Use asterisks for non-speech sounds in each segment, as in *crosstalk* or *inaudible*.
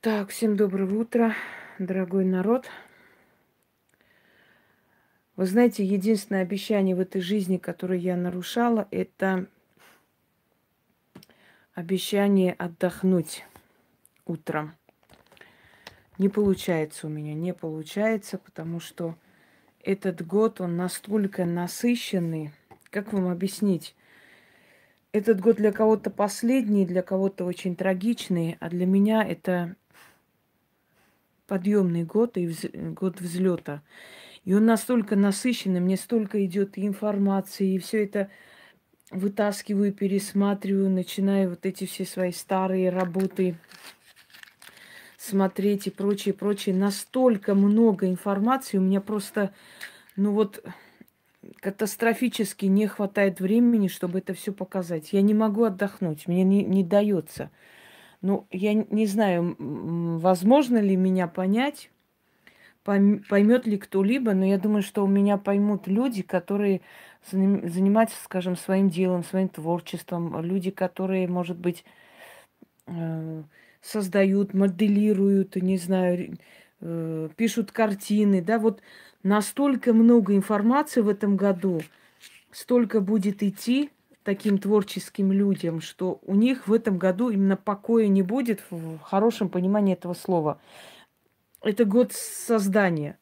Так, всем доброе утро, дорогой народ. Вы знаете, единственное обещание в этой жизни, которое я нарушала, это обещание отдохнуть утром. Не получается у меня, не получается, потому что этот год, он настолько насыщенный. Как вам объяснить? Этот год для кого-то последний, для кого-то очень трагичный, а для меня это подъемный год и вз... год взлета. И он настолько насыщенный, мне столько идет информации, и все это вытаскиваю, пересматриваю, начинаю вот эти все свои старые работы смотреть и прочее, прочее. Настолько много информации у меня просто, ну вот, катастрофически не хватает времени, чтобы это все показать. Я не могу отдохнуть, мне не, не дается. Ну, я не знаю, возможно ли меня понять, поймет ли кто-либо, но я думаю, что у меня поймут люди, которые занимаются, скажем, своим делом, своим творчеством, люди, которые, может быть, э, создают, моделируют, не знаю, э, пишут картины, да, вот настолько много информации в этом году, столько будет идти, таким творческим людям, что у них в этом году именно покоя не будет в хорошем понимании этого слова. Это год создания.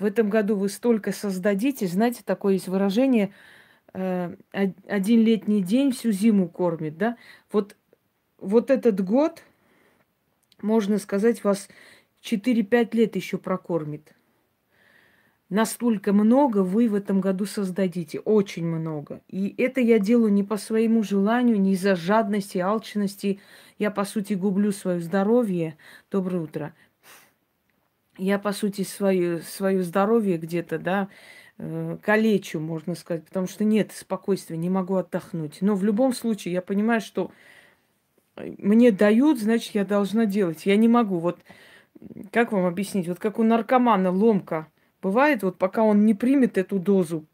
В этом году вы столько создадите. Знаете, такое есть выражение э, «один летний день всю зиму кормит». Да? Вот, вот этот год, можно сказать, вас 4-5 лет еще прокормит настолько много вы в этом году создадите, очень много. И это я делаю не по своему желанию, не из-за жадности, алчности. Я, по сути, гублю свое здоровье. Доброе утро. Я, по сути, свое, свое здоровье где-то, да, э, калечу, можно сказать, потому что нет спокойствия, не могу отдохнуть. Но в любом случае я понимаю, что э, мне дают, значит, я должна делать. Я не могу. Вот как вам объяснить? Вот как у наркомана ломка – бывает, вот пока он не примет эту дозу,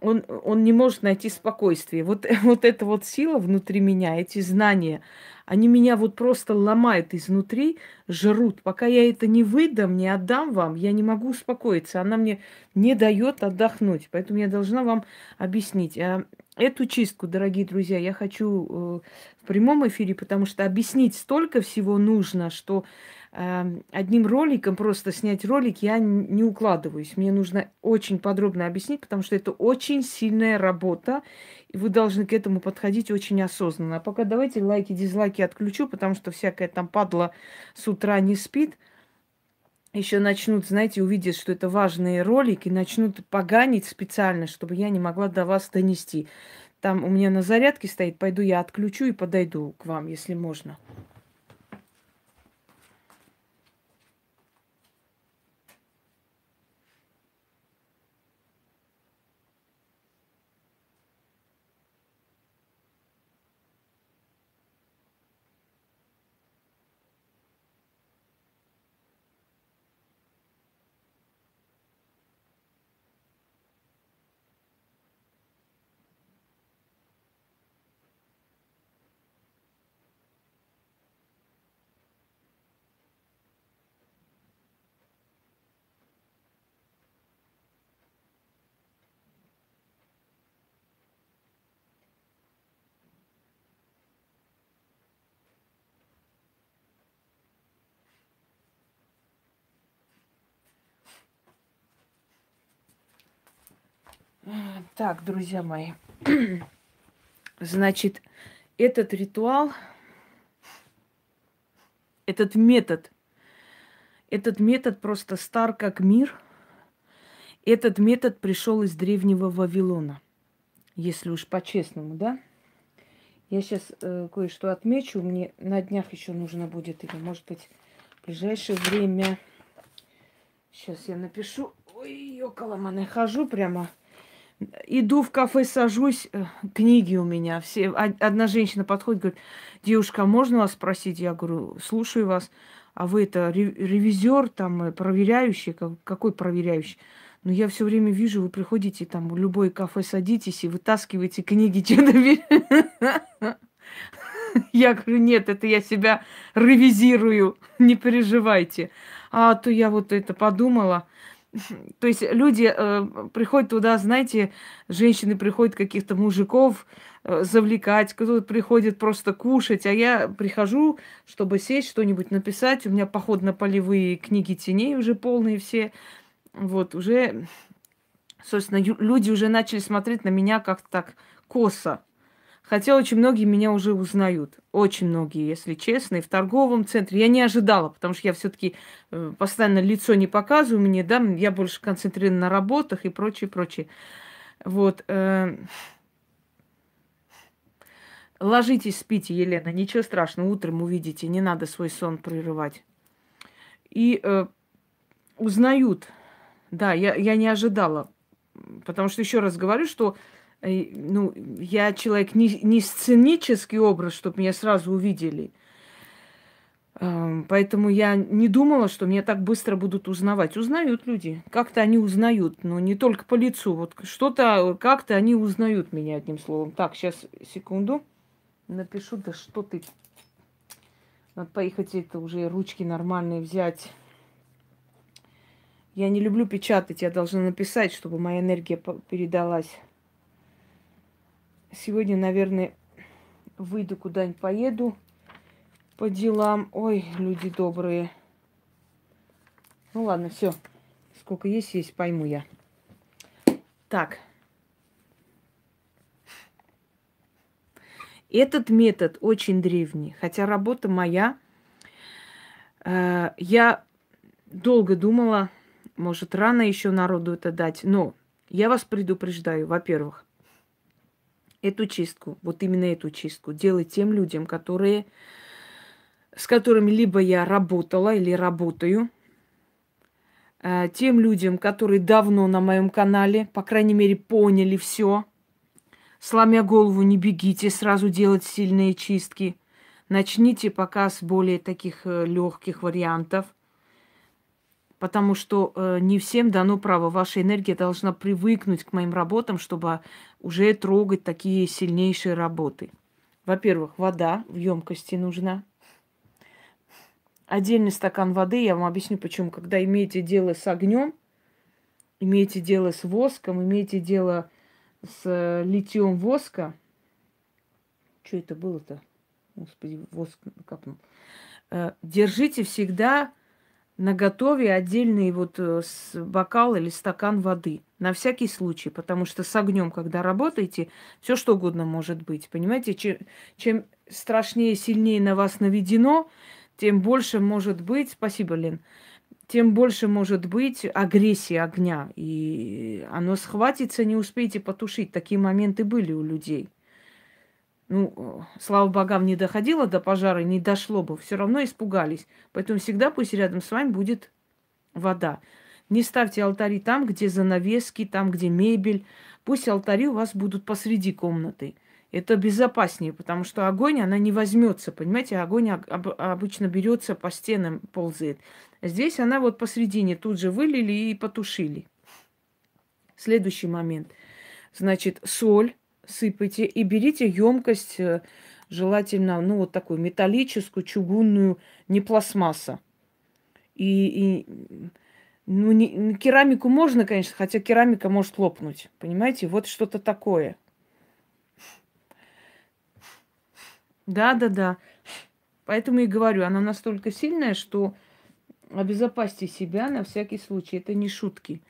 он, он не может найти спокойствие. Вот, *laughs* вот эта вот сила внутри меня, эти знания, они меня вот просто ломают изнутри, жрут. Пока я это не выдам, не отдам вам, я не могу успокоиться. Она мне не дает отдохнуть. Поэтому я должна вам объяснить. А эту чистку, дорогие друзья, я хочу э, в прямом эфире, потому что объяснить столько всего нужно, что Эм, одним роликом просто снять ролик я не укладываюсь. Мне нужно очень подробно объяснить, потому что это очень сильная работа, и вы должны к этому подходить очень осознанно. А пока давайте лайки, дизлайки отключу, потому что всякая там падла с утра не спит. Еще начнут, знаете, увидят, что это важный ролик, и начнут поганить специально, чтобы я не могла до вас донести. Там у меня на зарядке стоит, пойду я отключу и подойду к вам, если можно. Так, друзья мои. *clears throat* Значит, этот ритуал, этот метод, этот метод просто стар как мир. Этот метод пришел из древнего Вавилона, если уж по-честному, да? Я сейчас э, кое-что отмечу. Мне на днях еще нужно будет, или, может быть, в ближайшее время. Сейчас я напишу. Ой, около маны хожу прямо. Иду в кафе, сажусь, э, книги у меня. Все, а, одна женщина подходит, говорит, девушка, а можно вас спросить? Я говорю, слушаю вас. А вы это ревизор, там, э, проверяющий? Какой проверяющий? Но «Ну, я все время вижу, вы приходите там в любое кафе, садитесь и вытаскиваете книги Я говорю, нет, это я себя ревизирую, не переживайте. А то я вот это подумала, *laughs* То есть люди э, приходят туда, знаете, женщины приходят каких-то мужиков э, завлекать, кто-то приходит просто кушать, а я прихожу, чтобы сесть, что-нибудь написать. У меня поход на полевые книги теней уже полные все. Вот, уже, собственно, люди уже начали смотреть на меня как-то так косо. Хотя очень многие меня уже узнают. Очень многие, если честно. И в торговом центре. Я не ожидала, потому что я все-таки э, постоянно лицо не показываю мне, да, я больше концентрирована на работах и прочее, прочее. Вот. Э, ложитесь, спите, Елена, ничего страшного, утром увидите, не надо свой сон прерывать. И э, узнают, да, я, я не ожидала, потому что еще раз говорю, что Э, ну, я человек не, не сценический образ, чтобы меня сразу увидели. Эм, поэтому я не думала, что меня так быстро будут узнавать. Узнают люди. Как-то они узнают, но не только по лицу. Вот что-то, как-то они узнают меня, одним словом. Так, сейчас, секунду. Напишу, да что ты... Надо поехать это уже ручки нормальные взять. Я не люблю печатать, я должна написать, чтобы моя энергия передалась. Сегодня, наверное, выйду куда-нибудь, поеду по делам. Ой, люди добрые. Ну ладно, все. Сколько есть, есть, пойму я. Так. Этот метод очень древний, хотя работа моя. Э, я долго думала, может, рано еще народу это дать, но я вас предупреждаю, во-первых, эту чистку, вот именно эту чистку, делать тем людям, которые, с которыми либо я работала или работаю, э, тем людям, которые давно на моем канале, по крайней мере, поняли все, сломя голову, не бегите сразу делать сильные чистки. Начните пока с более таких э, легких вариантов – потому что э, не всем дано право. Ваша энергия должна привыкнуть к моим работам, чтобы уже трогать такие сильнейшие работы. Во-первых, вода в емкости нужна. Отдельный стакан воды, я вам объясню почему. Когда имеете дело с огнем, имеете дело с воском, имеете дело с э, литьем воска. Что это было-то? Господи, воск капнул. Э, держите всегда на готове отдельный вот э, бокал или стакан воды. На всякий случай, потому что с огнем, когда работаете, все что угодно может быть. Понимаете, чем, чем страшнее, сильнее на вас наведено, тем больше может быть, спасибо, Лен, тем больше может быть агрессия огня. И оно схватится, не успеете потушить. Такие моменты были у людей ну, э, слава богам, не доходило до пожара, не дошло бы, все равно испугались. Поэтому всегда пусть рядом с вами будет вода. Не ставьте алтари там, где занавески, там, где мебель. Пусть алтари у вас будут посреди комнаты. Это безопаснее, потому что огонь, она не возьмется, понимаете? Огонь об- обычно берется по стенам, ползает. Здесь она вот посредине тут же вылили и потушили. Следующий момент. Значит, соль сыпайте и берите емкость, э, желательно, ну, вот такую металлическую, чугунную, не пластмасса. И, и ну, не, керамику можно, конечно, хотя керамика может лопнуть, понимаете? Вот что-то такое. Да-да-да. Поэтому и говорю, она настолько сильная, что обезопасьте себя на всякий случай. Это не шутки.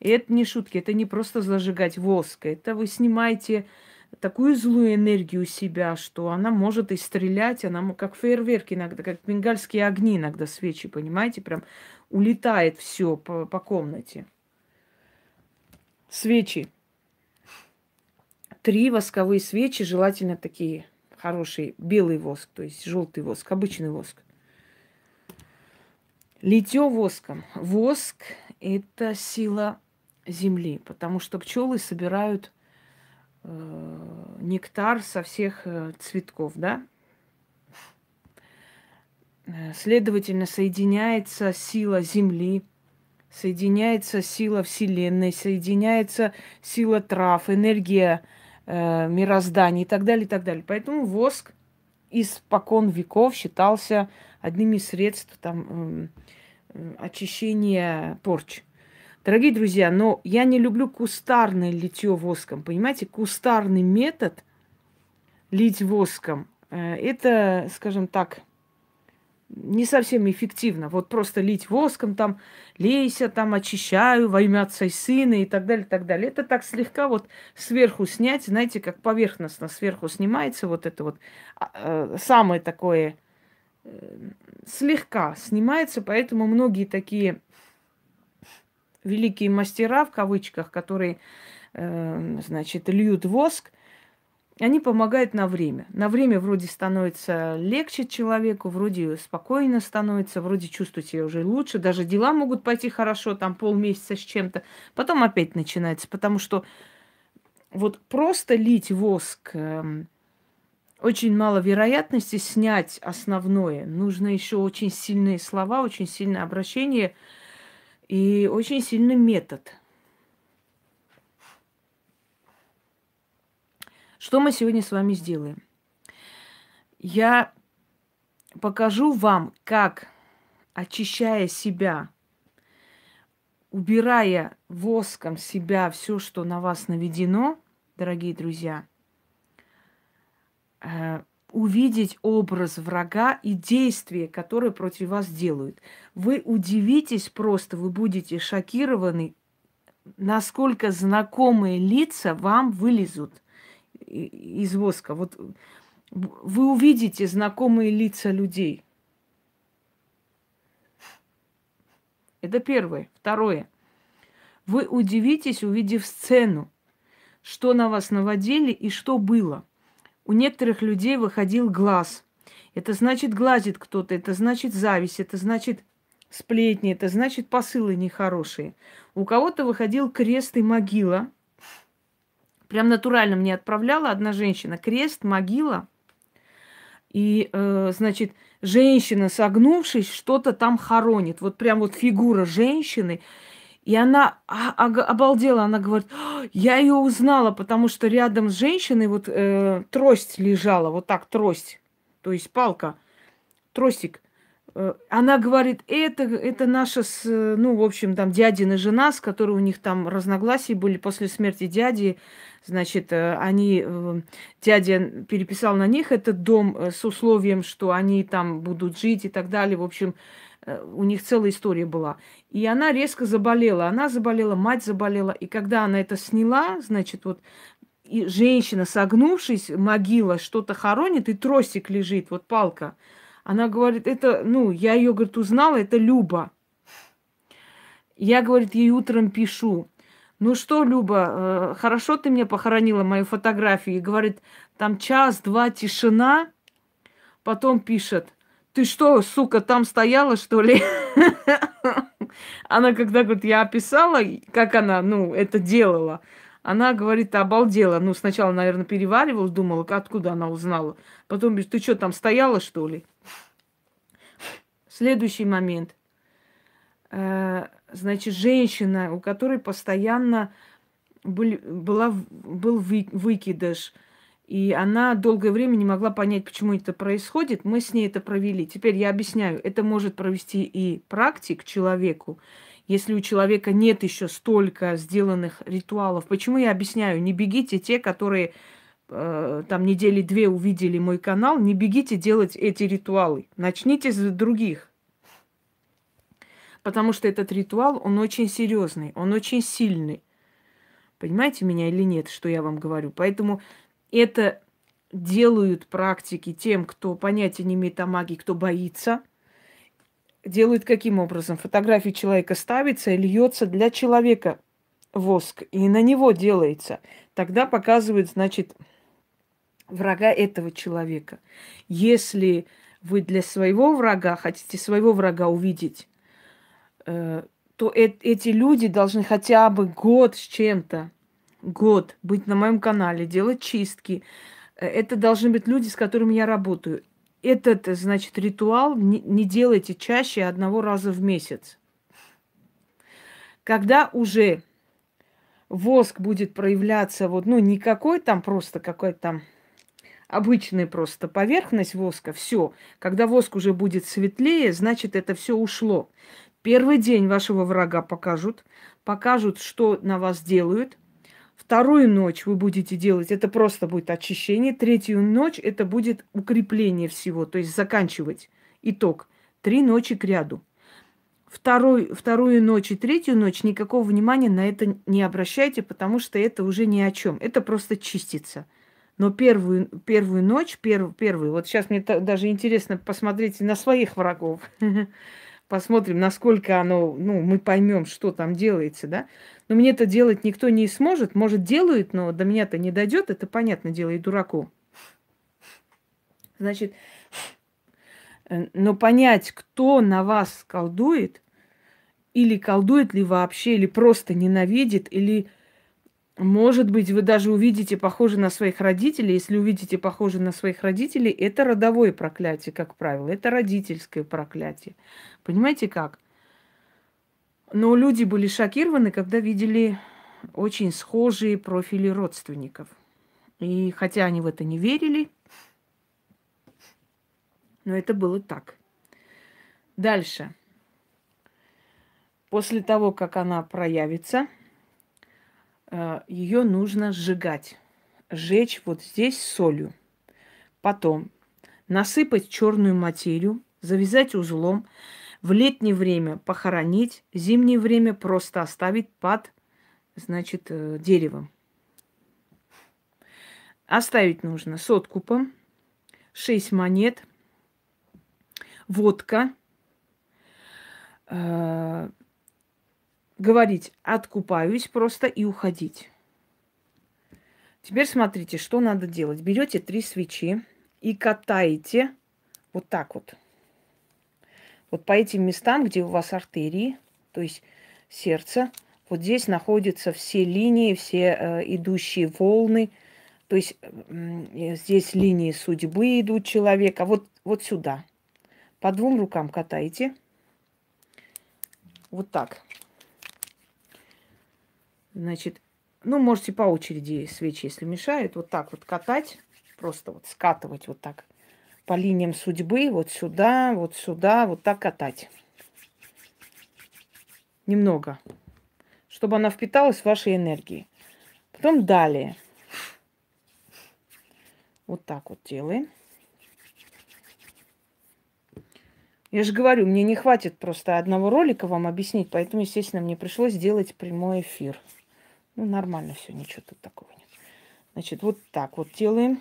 это не шутки, это не просто зажигать воск. Это вы снимаете такую злую энергию у себя, что она может и стрелять, она как фейерверк иногда, как бенгальские огни иногда свечи, понимаете, прям улетает все по, по комнате. Свечи. Три восковые свечи, желательно такие хорошие, белый воск, то есть желтый воск, обычный воск. Литье воском. Воск – это сила земли, потому что пчелы собирают Э, нектар со всех э, цветков, да? Э, следовательно, соединяется сила Земли, соединяется сила Вселенной, соединяется сила трав, энергия э, мироздания и так далее, и так далее. Поэтому воск испокон веков считался одним из средств там, э, очищения порчи. Дорогие друзья, но я не люблю кустарное литье воском. Понимаете, кустарный метод лить воском, э, это, скажем так, не совсем эффективно. Вот просто лить воском, там, лейся, там, очищаю, во имя отца и сына и так далее, и так далее. Это так слегка вот сверху снять, знаете, как поверхностно сверху снимается вот это вот а, э, самое такое э, слегка снимается, поэтому многие такие великие мастера, в кавычках, которые, э, значит, льют воск, они помогают на время. На время вроде становится легче человеку, вроде спокойно становится, вроде чувствует себя уже лучше, даже дела могут пойти хорошо, там полмесяца с чем-то. Потом опять начинается, потому что вот просто лить воск, эм, очень мало вероятности снять основное. Нужно еще очень сильные слова, очень сильное обращение – и очень сильный метод. Что мы сегодня с вами сделаем? Я покажу вам, как, очищая себя, убирая воском себя все, что на вас наведено, дорогие друзья, э, увидеть образ врага и действия, которые против вас делают. Вы удивитесь просто, вы будете шокированы, насколько знакомые лица вам вылезут из воска. Вот вы увидите знакомые лица людей. Это первое. Второе. Вы удивитесь, увидев сцену, что на вас наводили и что было. У некоторых людей выходил глаз. Это значит, глазит кто-то, это значит зависть, это значит сплетни, это значит посылы нехорошие. У кого-то выходил крест и могила. Прям натурально мне отправляла одна женщина крест, могила. И, э, значит, женщина, согнувшись, что-то там хоронит. Вот прям вот фигура женщины – и она а, обалдела, она говорит, я ее узнала, потому что рядом с женщиной вот э, трость лежала, вот так трость, то есть палка, тростик. Э, она говорит, это, это наша, с, ну, в общем, там, дядина жена, с которой у них там разногласия были после смерти дяди. Значит, э, они, э, дядя переписал на них этот дом с условием, что они там будут жить и так далее. В общем, Э, у них целая история была. И она резко заболела. Она заболела, мать заболела. И когда она это сняла, значит, вот и женщина, согнувшись, могила что-то хоронит, и тросик лежит, вот палка. Она говорит, это, ну, я ее, говорит, узнала, это Люба. Я, говорит, ей утром пишу. Ну что, Люба, э, хорошо ты мне похоронила мою фотографию. И говорит, там час-два тишина. Потом пишет, ты что, сука, там стояла, что ли? Она когда говорит, я описала, как она, ну, это делала. Она говорит, обалдела. Ну, сначала, наверное, переваривала, думала, откуда она узнала. Потом говорит, ты что, там стояла, что ли? Следующий момент. Э, значит, женщина, у которой постоянно был была, был выкидыш – и она долгое время не могла понять, почему это происходит. Мы с ней это провели. Теперь я объясняю, это может провести и практик человеку, если у человека нет еще столько сделанных ритуалов. Почему я объясняю? Не бегите те, которые э, там недели две увидели мой канал, не бегите делать эти ритуалы. Начните с других. Потому что этот ритуал, он очень серьезный, он очень сильный. Понимаете меня или нет, что я вам говорю? Поэтому это делают практики тем, кто понятия не имеет о магии, кто боится. Делают каким образом? Фотографии человека ставится и льется для человека воск, и на него делается. Тогда показывают, значит, врага этого человека. Если вы для своего врага хотите своего врага увидеть, э, то э- эти люди должны хотя бы год с чем-то год быть на моем канале, делать чистки. Э, это должны быть люди, с которыми я работаю. Этот, значит, ритуал не, делайте чаще одного раза в месяц. Когда уже воск будет проявляться, вот, ну, никакой там просто, какой там обычная просто поверхность воска, все. Когда воск уже будет светлее, значит, это все ушло. Первый день вашего врага покажут, покажут, что на вас делают – Вторую ночь вы будете делать, это просто будет очищение. Третью ночь это будет укрепление всего, то есть заканчивать. Итог. Три ночи к ряду. Второй, вторую ночь и третью ночь никакого внимания на это не обращайте, потому что это уже ни о чем. Это просто чистится. Но первую, первую ночь, первую первую, вот сейчас мне даже интересно посмотреть на своих врагов. *laughs* Посмотрим, насколько оно, ну, мы поймем, что там делается, да. Но мне это делать никто не сможет. Может, делают, но до меня-то не дойдет. Это понятно дело и дураку. Значит, э, но понять, кто на вас колдует, или колдует ли вообще, или просто ненавидит, или, может быть, вы даже увидите похоже на своих родителей. Если увидите похоже на своих родителей, это родовое проклятие, как правило, это родительское проклятие. Понимаете как? Но люди были шокированы, когда видели очень схожие профили родственников. И хотя они в это не верили, но это было так. Дальше. После того, как она проявится, э, ее нужно сжигать. Сжечь вот здесь солью. Потом насыпать черную материю, завязать узлом – в летнее время похоронить, зимнее время просто оставить под, значит, э, деревом. Оставить нужно с откупом, 6 монет, водка, э, говорить «откупаюсь» просто и уходить. Теперь смотрите, что надо делать. Берете три свечи и катаете вот так вот – вот по этим местам, где у вас артерии, то есть сердце, вот здесь находятся все линии, все э, идущие волны, то есть э, здесь линии судьбы идут человека, вот, вот сюда. По двум рукам катайте. Вот так. Значит, ну, можете по очереди свечи, если мешают, вот так вот катать, просто вот скатывать вот так по линиям судьбы, вот сюда, вот сюда, вот так катать. Немного, чтобы она впиталась в вашей энергии. Потом далее. Вот так вот делаем. Я же говорю, мне не хватит просто одного ролика вам объяснить, поэтому, естественно, мне пришлось сделать прямой эфир. Ну, нормально все, ничего тут такого нет. Значит, вот так вот делаем.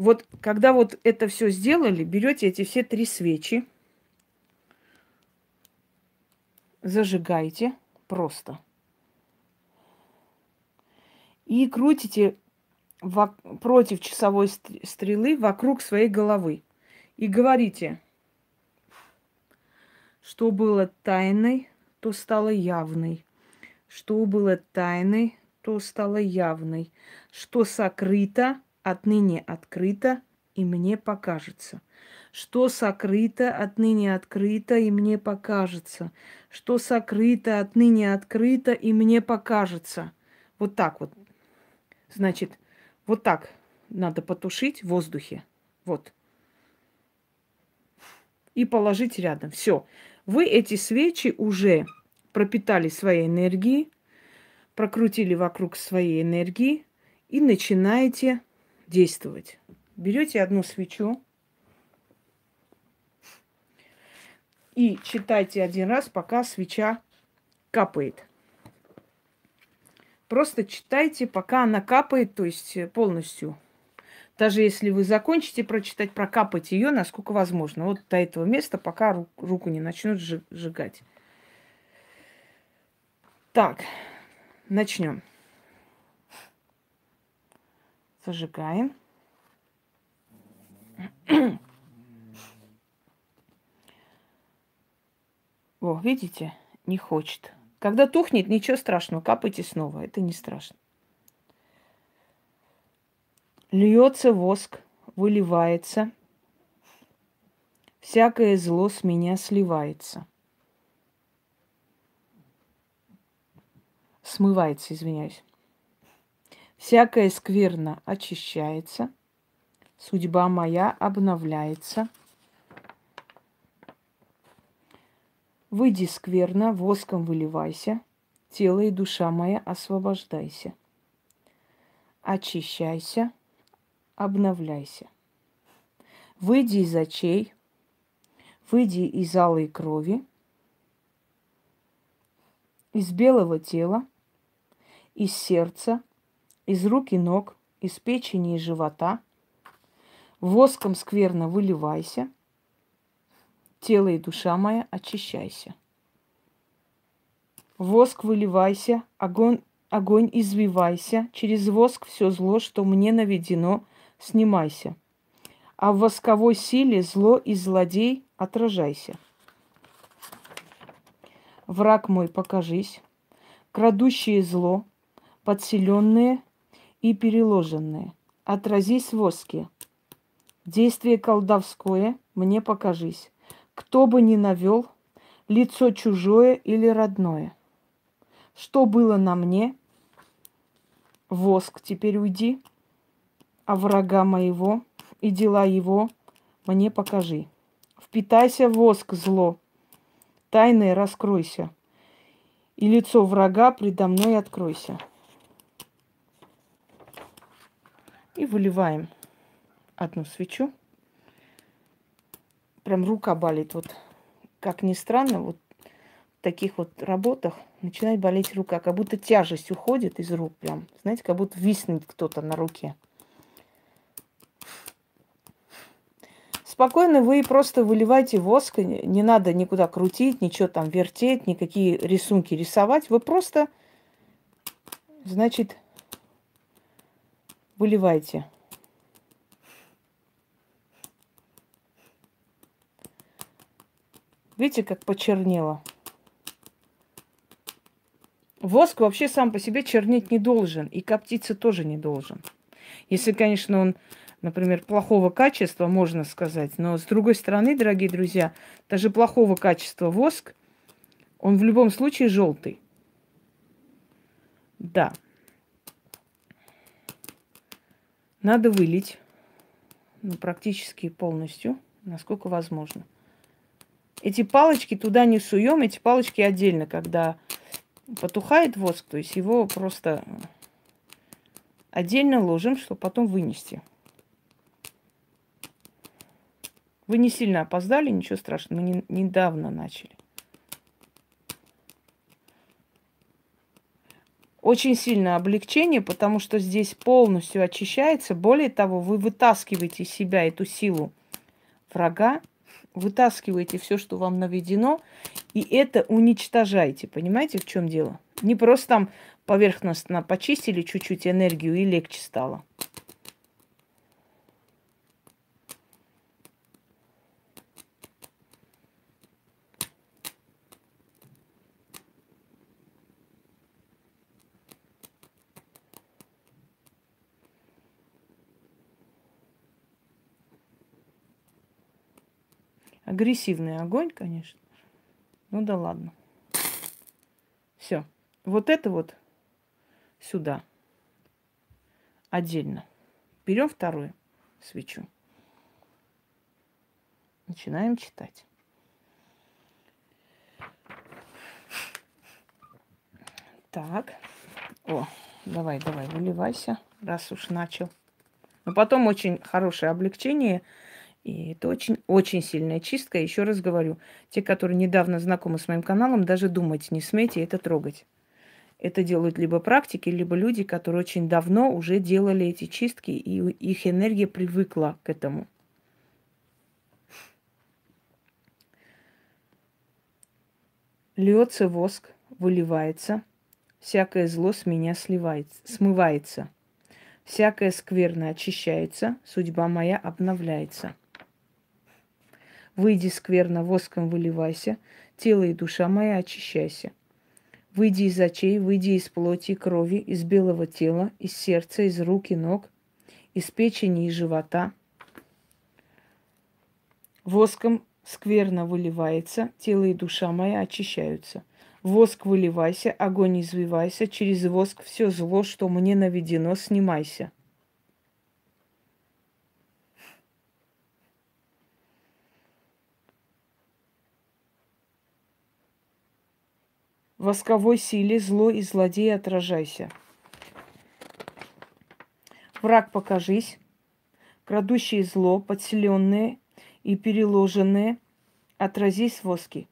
Вот когда вот это все сделали, берете эти все три свечи, зажигаете просто. И крутите против часовой стрелы вокруг своей головы. И говорите, что было тайной, то стало явной. Что было тайной, то стало явной. Что сокрыто, отныне открыто, и мне покажется. Что сокрыто, отныне открыто, и мне покажется. Что сокрыто, отныне открыто, и мне покажется. Вот так вот. Значит, вот так надо потушить в воздухе. Вот. И положить рядом. Все. Вы эти свечи уже пропитали своей энергией, прокрутили вокруг своей энергии и начинаете действовать. Берете одну свечу и читайте один раз, пока свеча капает. Просто читайте, пока она капает, то есть э, полностью. Даже если вы закончите прочитать, прокапать ее, насколько возможно. Вот до этого места, пока руку не начнут сжигать. Так, начнем зажигаем. О, видите, не хочет. Когда тухнет, ничего страшного, капайте снова, это не страшно. Льется воск, выливается. Всякое зло с меня сливается. Смывается, извиняюсь. Всякая скверна очищается, судьба моя обновляется. Выйди скверно, воском выливайся, тело и душа моя освобождайся. Очищайся, обновляйся. Выйди из очей, выйди из алой крови, из белого тела, из сердца – из рук и ног, из печени и живота. Воском скверно выливайся, тело и душа моя очищайся. Воск выливайся, огонь, огонь извивайся, через воск все зло, что мне наведено, снимайся. А в восковой силе зло и злодей отражайся. Враг мой, покажись, крадущие зло, подселенные и переложенные. Отразись воске Действие колдовское, мне покажись. Кто бы ни навел, лицо чужое или родное. Что было на мне? Воск теперь уйди, а врага моего и дела его мне покажи. Впитайся воск зло, тайное раскройся, и лицо врага предо мной откройся. И выливаем одну свечу. Прям рука болит. Вот как ни странно, вот в таких вот работах начинает болеть рука. Как будто тяжесть уходит из рук прям. Знаете, как будто виснет кто-то на руке. спокойно вы просто выливаете воск, не надо никуда крутить, ничего там вертеть, никакие рисунки рисовать. Вы просто, значит, выливайте. Видите, как почернело. Воск вообще сам по себе чернеть не должен, и коптиться тоже не должен. Если, конечно, он, например, плохого качества, можно сказать, но с другой стороны, дорогие друзья, даже плохого качества воск, он в любом случае желтый. Да. Надо вылить ну, практически полностью, насколько возможно. Эти палочки туда не суем, эти палочки отдельно, когда потухает воск, то есть его просто отдельно ложим, чтобы потом вынести. Вы не сильно опоздали, ничего страшного, мы не, недавно начали. очень сильное облегчение, потому что здесь полностью очищается. Более того, вы вытаскиваете из себя эту силу врага, вытаскиваете все, что вам наведено, и это уничтожаете. Понимаете, в чем дело? Не просто там поверхностно почистили чуть-чуть энергию и легче стало. Агрессивный огонь, конечно. Ну да ладно. Все. Вот это вот сюда. Отдельно. Берем вторую свечу. Начинаем читать. Так. О, давай, давай, выливайся, раз уж начал. Но потом очень хорошее облегчение – и это очень, очень сильная чистка. Еще раз говорю, те, которые недавно знакомы с моим каналом, даже думать не смейте это трогать. Это делают либо практики, либо люди, которые очень давно уже делали эти чистки, и их энергия привыкла к этому. Льется воск, выливается, всякое зло с меня сливается, смывается. Всякое скверное очищается, судьба моя обновляется. Выйди скверно, воском выливайся, тело и душа моя очищайся. Выйди из очей, выйди из плоти и крови, из белого тела, из сердца, из рук и ног, из печени и живота. Воском скверно выливается, тело и душа моя очищаются. Воск выливайся, огонь извивайся, через воск все зло, что мне наведено, снимайся. восковой силе зло и злодей отражайся. Враг покажись, крадущие зло, подселенное и переложенное, отразись воски.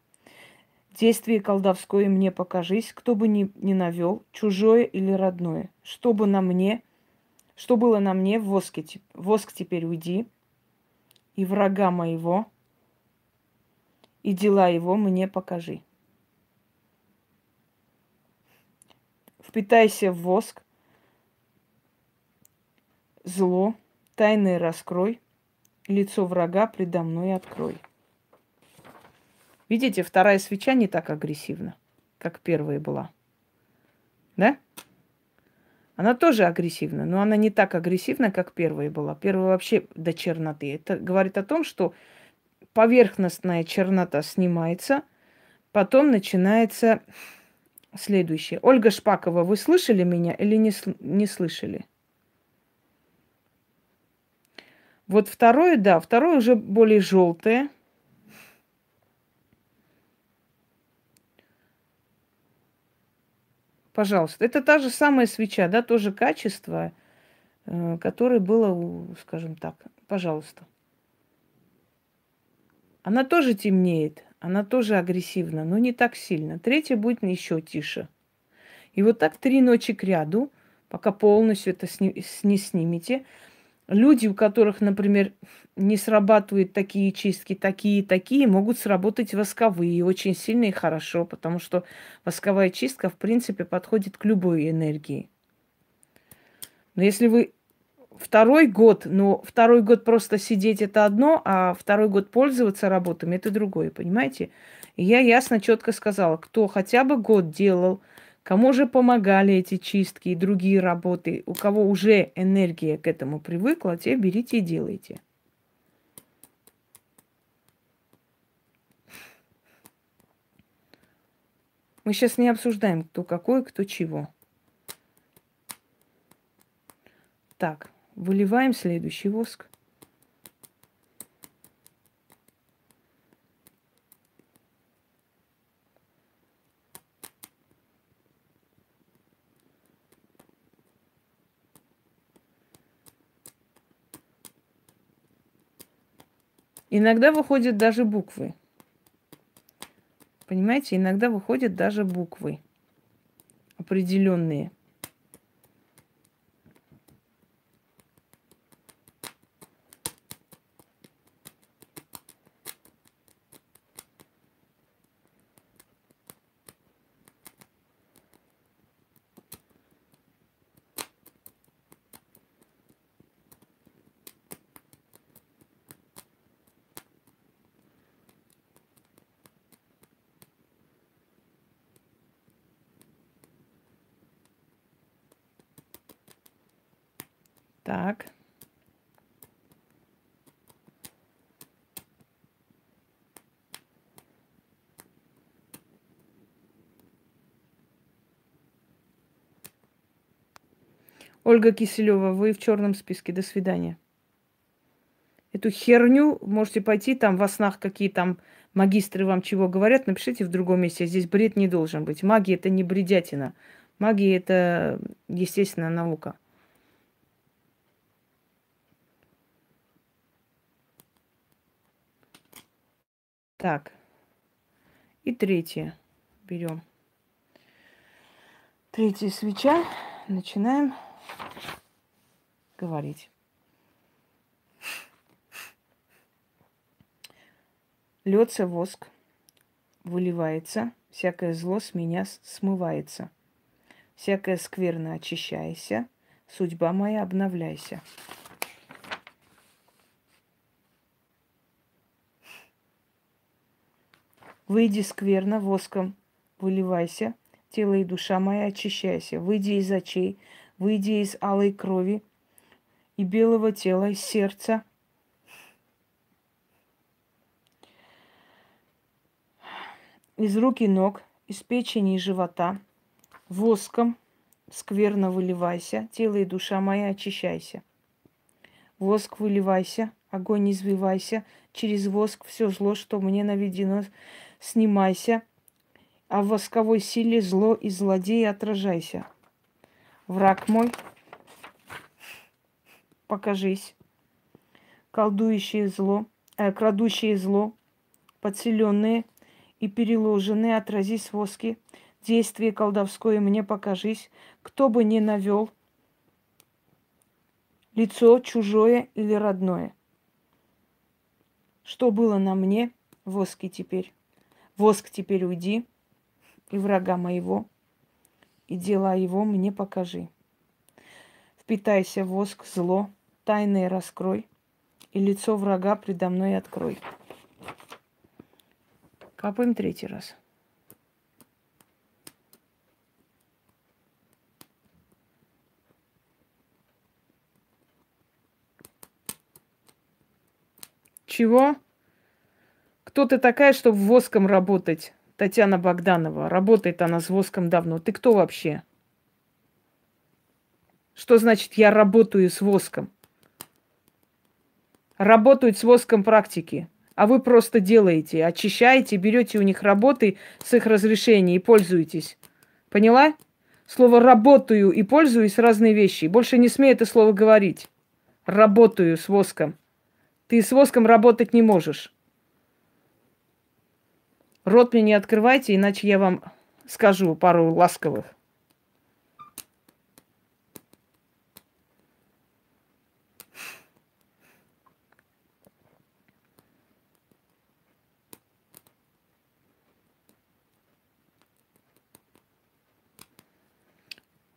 Действие колдовское мне покажись, кто бы ни, ни навел, чужое или родное. Что бы на мне, что было на мне, воске, воск теперь уйди, и врага моего, и дела его мне покажи. впитайся в воск, зло, тайное раскрой, лицо врага предо мной открой. Видите, вторая свеча не так агрессивна, как первая была. Да? Она тоже агрессивна, но она не так агрессивна, как первая была. Первая вообще до черноты. Это говорит о том, что поверхностная чернота снимается, потом начинается следующее. Ольга Шпакова, вы слышали меня или не, не слышали? Вот второе, да, второе уже более желтое. Пожалуйста, это та же самая свеча, да, тоже качество, э, которое было, скажем так, пожалуйста. Она тоже темнеет. Она тоже агрессивна, но не так сильно. Третья будет еще тише. И вот так три ночи к ряду, пока полностью это сни- не снимете. Люди, у которых, например, не срабатывают такие чистки, такие, такие, могут сработать восковые очень сильно и хорошо, потому что восковая чистка, в принципе, подходит к любой энергии. Но если вы второй год, но второй год просто сидеть это одно, а второй год пользоваться работами это другое, понимаете? И я ясно, четко сказала, кто хотя бы год делал, кому же помогали эти чистки и другие работы, у кого уже энергия к этому привыкла, те берите и делайте. Мы сейчас не обсуждаем, кто какой, кто чего. Так. Выливаем следующий воск. Иногда выходят даже буквы. Понимаете, иногда выходят даже буквы определенные. Так. Ольга Киселева, вы в черном списке. До свидания. Эту херню можете пойти там во снах, какие там магистры вам чего говорят, напишите в другом месте. А здесь бред не должен быть. Магия это не бредятина. Магия это естественная наука. Так. И третье берем. Третья свеча. Начинаем говорить. Льется воск, выливается, всякое зло с меня смывается. Всякое скверно очищайся, судьба моя обновляйся. Выйди скверно, воском выливайся, тело и душа моя очищайся. Выйди из очей, выйди из алой крови и белого тела, и сердца. Из рук и ног, из печени и живота, воском скверно выливайся, тело и душа моя очищайся. Воск выливайся, огонь извивайся, через воск все зло, что мне наведено, снимайся, а в восковой силе зло и злодея отражайся. Враг мой, покажись. Колдующее зло, э, крадущее зло, подселенные и переложенные, отразись воски, действие колдовское мне покажись, кто бы ни навел, лицо чужое или родное. Что было на мне, воски теперь. Воск теперь уйди, и врага моего, и дела его мне покажи. Впитайся воск зло, тайное раскрой, и лицо врага предо мной открой. Капаем третий раз. Чего? Кто ты такая, чтобы воском работать? Татьяна Богданова. Работает она с воском давно. Ты кто вообще? Что значит я работаю с воском? Работают с воском практики. А вы просто делаете, очищаете, берете у них работы с их разрешения и пользуетесь. Поняла? Слово «работаю» и «пользуюсь» – разные вещи. Больше не смей это слово говорить. Работаю с воском. Ты с воском работать не можешь. Рот мне не открывайте, иначе я вам скажу пару ласковых.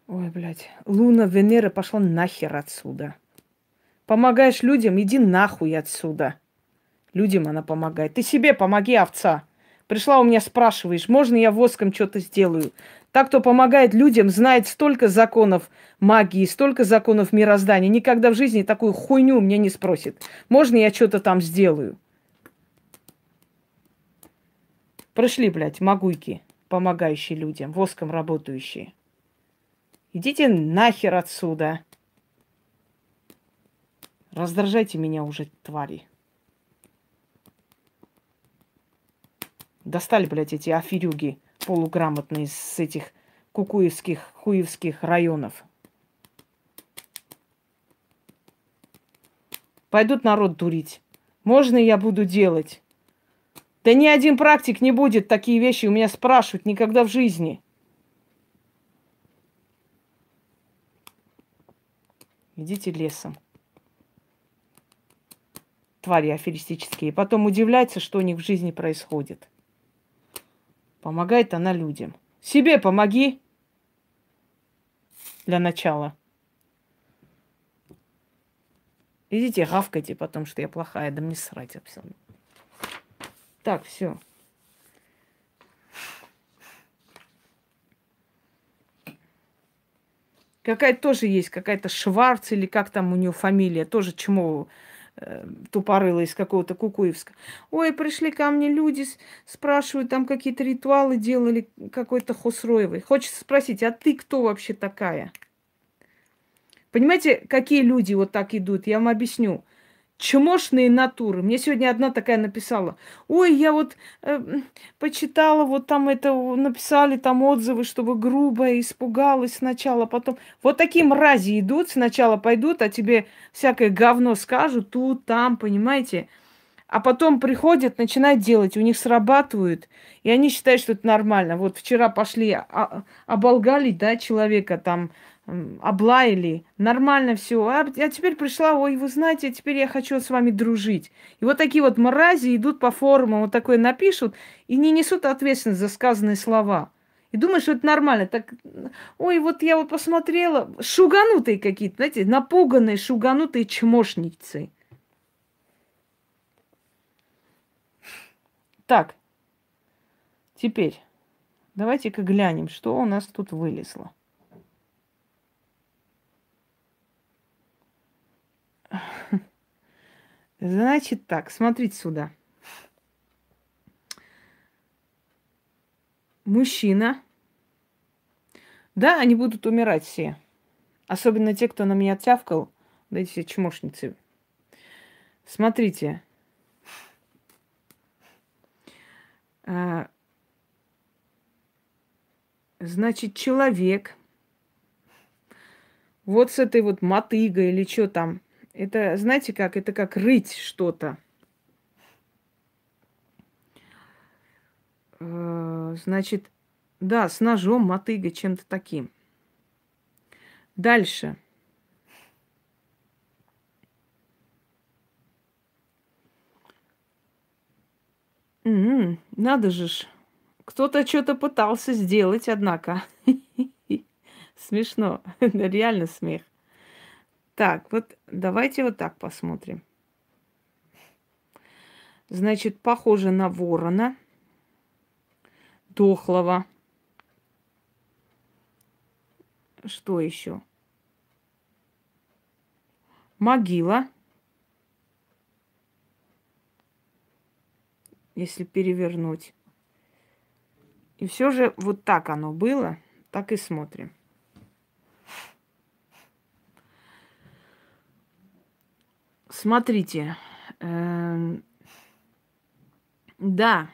Ой, блядь. Луна, Венера пошла нахер отсюда. Помогаешь людям, иди нахуй отсюда. Людям она помогает. Ты себе помоги, овца. Пришла у меня, спрашиваешь, можно я воском что-то сделаю? Так, кто помогает людям, знает столько законов магии, столько законов мироздания. Никогда в жизни такую хуйню меня не спросит. Можно я что-то там сделаю? Прошли, блядь, могуйки, помогающие людям, воском работающие. Идите нахер отсюда. Раздражайте меня уже, твари. Достали, блядь, эти аферюги полуграмотные с этих кукуевских, хуевских районов. Пойдут народ дурить. Можно я буду делать? Да ни один практик не будет такие вещи у меня спрашивать никогда в жизни. Идите лесом. Твари аферистические. И потом удивляется, что у них в жизни происходит. Помогает она людям. Себе помоги! Для начала. Идите, гавкайте потом, что я плохая. Да мне срать абсолютно. Так, все. Какая-то тоже есть, какая-то Шварц или как там у нее фамилия, тоже чему Э, тупорылый из какого-то Кукуевска. Ой, пришли ко мне люди, спрашивают, там какие-то ритуалы делали какой-то Хосроевой. Хочется спросить, а ты кто вообще такая? Понимаете, какие люди вот так идут? Я вам объясню чумошные натуры. Мне сегодня одна такая написала. Ой, я вот э, почитала, вот там это написали там отзывы, чтобы грубо испугалась сначала, потом. Вот такие мрази идут, сначала пойдут, а тебе всякое говно скажут тут, там, понимаете? А потом приходят, начинают делать, у них срабатывают, и они считают, что это нормально. Вот вчера пошли, а, оболгали, да, человека там, облаяли, нормально все. А, а теперь пришла, ой, вы знаете, теперь я хочу с вами дружить. И вот такие вот мрази идут по форумам, вот такое напишут и не несут ответственность за сказанные слова. И думаешь, что это нормально. Так, ой, вот я вот посмотрела, шуганутые какие-то, знаете, напуганные, шуганутые чмошницы. Так, теперь давайте-ка глянем, что у нас тут вылезло. Значит так, смотрите сюда. Мужчина. Да, они будут умирать все. Особенно те, кто на меня тявкал, да эти все чмошницы. Смотрите. А, значит, человек вот с этой вот мотыгой или что там – это, знаете как, это как рыть что-то. Э, значит, да, с ножом, мотыгой, чем-то таким. Дальше. М-м, надо же ж. Кто-то что-то пытался сделать, однако. *laughs* Смешно. *laughs* Реально смех. Так, вот давайте вот так посмотрим. Значит, похоже на ворона дохлого. Что еще? Могила. Если перевернуть. И все же вот так оно было, так и смотрим. Смотрите. Эм, да.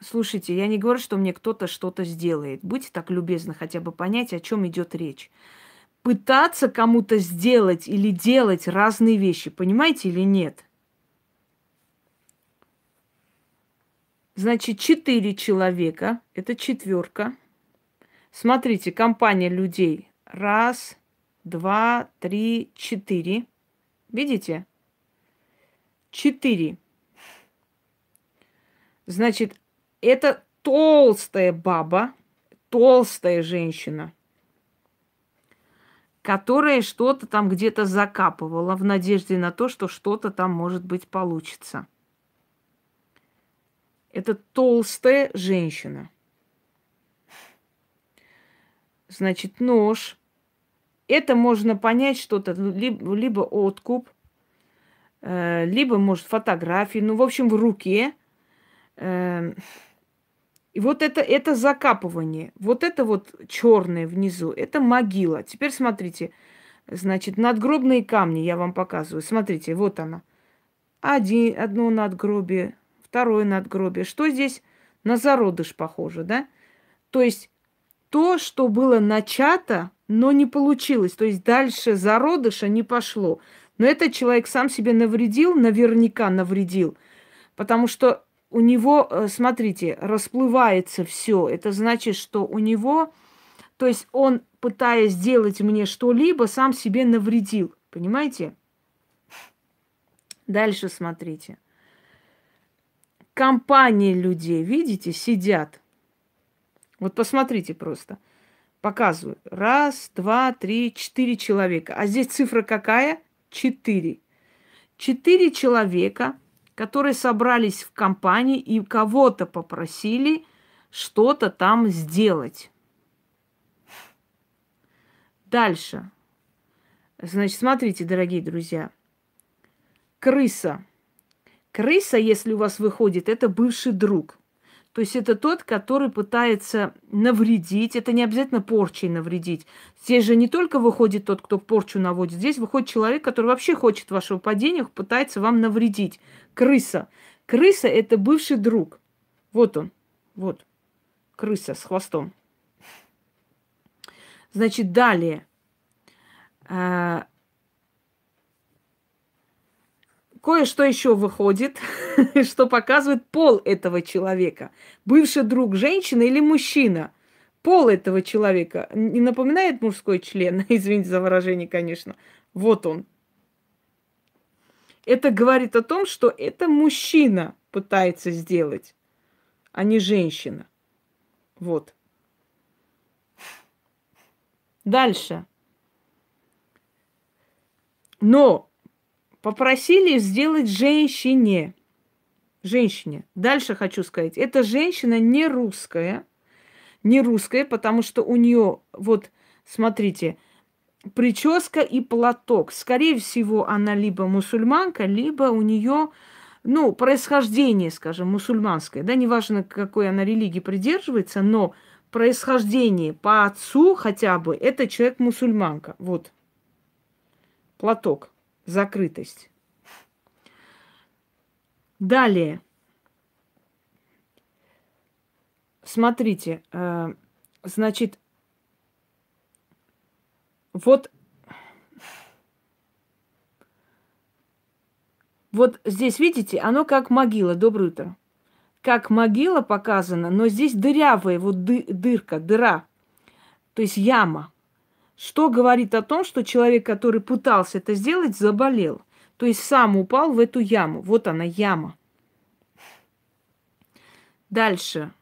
Слушайте, я не говорю, что мне кто-то что-то сделает. Будьте так любезны хотя бы понять, о чем идет речь. Пытаться кому-то сделать или делать разные вещи, понимаете или нет? Значит, четыре человека, это четверка. Смотрите, компания людей. Раз, два, три, четыре. Видите? Четыре. Значит, это толстая баба, толстая женщина, которая что-то там где-то закапывала в надежде на то, что что-то там, может быть, получится. Это толстая женщина. Значит, нож, это можно понять что-то, ну, либо, либо откуп, э, либо, может, фотографии, ну, в общем, в руке. Эм, и вот это, это закапывание, вот это вот черное внизу, это могила. Теперь смотрите, значит, надгробные камни я вам показываю. Смотрите, вот она. Один, одно надгробие, второе надгробие. Что здесь? На зародыш похоже, да? То есть то, что было начато, но не получилось. То есть дальше зародыша не пошло. Но этот человек сам себе навредил, наверняка навредил, потому что у него, э, смотрите, расплывается все. Это значит, что у него, то есть он, пытаясь сделать мне что-либо, сам себе навредил. Понимаете? Дальше смотрите. Компании людей, видите, сидят. Вот посмотрите просто – показываю. Раз, два, три, четыре человека. А здесь цифра какая? Четыре. Четыре человека, которые собрались в компании и кого-то попросили что-то там сделать. Дальше. Значит, смотрите, дорогие друзья. Крыса. Крыса, если у вас выходит, это бывший друг. То есть это тот, который пытается навредить. Это не обязательно порчей навредить. Здесь же не только выходит тот, кто порчу наводит. Здесь выходит человек, который вообще хочет вашего падения, пытается вам навредить. Крыса. Крыса – это бывший друг. Вот он. Вот. Крыса с хвостом. Значит, далее. А, Кое-что еще выходит, *laughs* что показывает пол этого человека. Бывший друг женщины или мужчина. Пол этого человека не напоминает мужской член, *laughs* извините за выражение, конечно. Вот он. Это говорит о том, что это мужчина пытается сделать, а не женщина. Вот. Дальше. Но попросили сделать женщине. Женщине. Дальше хочу сказать. Эта женщина не русская. Не русская, потому что у нее, вот, смотрите, прическа и платок. Скорее всего, она либо мусульманка, либо у нее, ну, происхождение, скажем, мусульманское. Да, неважно, какой она религии придерживается, но происхождение по отцу хотя бы, это человек-мусульманка. Вот. Платок закрытость. Далее. Смотрите, э, значит, вот, вот здесь, видите, оно как могила, доброе утро. Как могила показана, но здесь дырявая, вот дырка, дыра, то есть яма – что говорит о том, что человек, который пытался это сделать, заболел. То есть сам упал в эту яму. Вот она, яма. Дальше.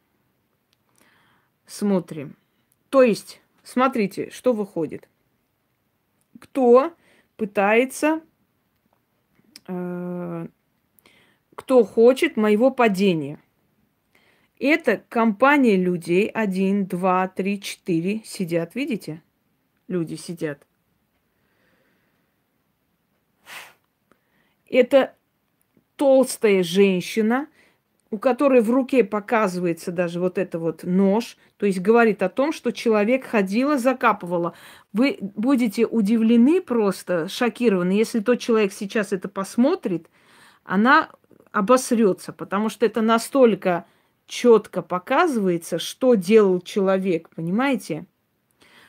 Смотрим. То есть, смотрите, что выходит. Кто пытается, э, кто хочет моего падения? Это компания людей. Один, два, три, четыре сидят, видите? люди сидят. Это толстая женщина, у которой в руке показывается даже вот это вот нож, то есть говорит о том, что человек ходила, закапывала. Вы будете удивлены просто, шокированы, если тот человек сейчас это посмотрит, она обосрется, потому что это настолько четко показывается, что делал человек, понимаете?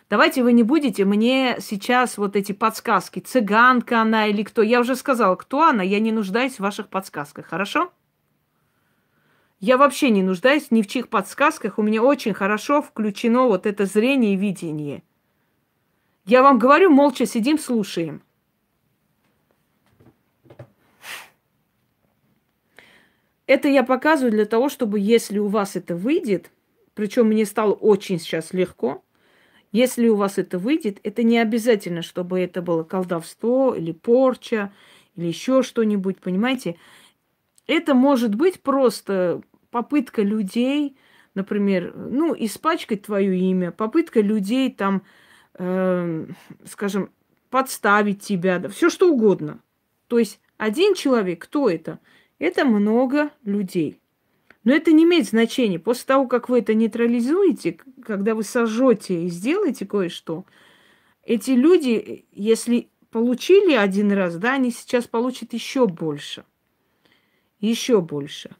Давайте вы не будете мне сейчас вот эти подсказки, цыганка она или кто. Я уже сказала, кто она, я не нуждаюсь в ваших подсказках, хорошо? Я вообще не нуждаюсь ни в чьих подсказках, у меня очень хорошо включено вот это зрение и видение. Я вам говорю, молча сидим, слушаем. Это я показываю для того, чтобы если у вас это выйдет, причем мне стало очень сейчас легко – если у вас это выйдет, это не обязательно, чтобы это было колдовство или порча или еще что-нибудь, понимаете? Это может быть просто попытка людей, например, ну, испачкать твое имя, попытка людей там, э, скажем, подставить тебя, да, все что угодно. То есть один человек, кто это? Это много людей. Но это не имеет значения. После того, как вы это нейтрализуете, когда вы сожжете и сделаете кое-что, эти люди, если получили один раз, да, они сейчас получат еще больше. Еще больше.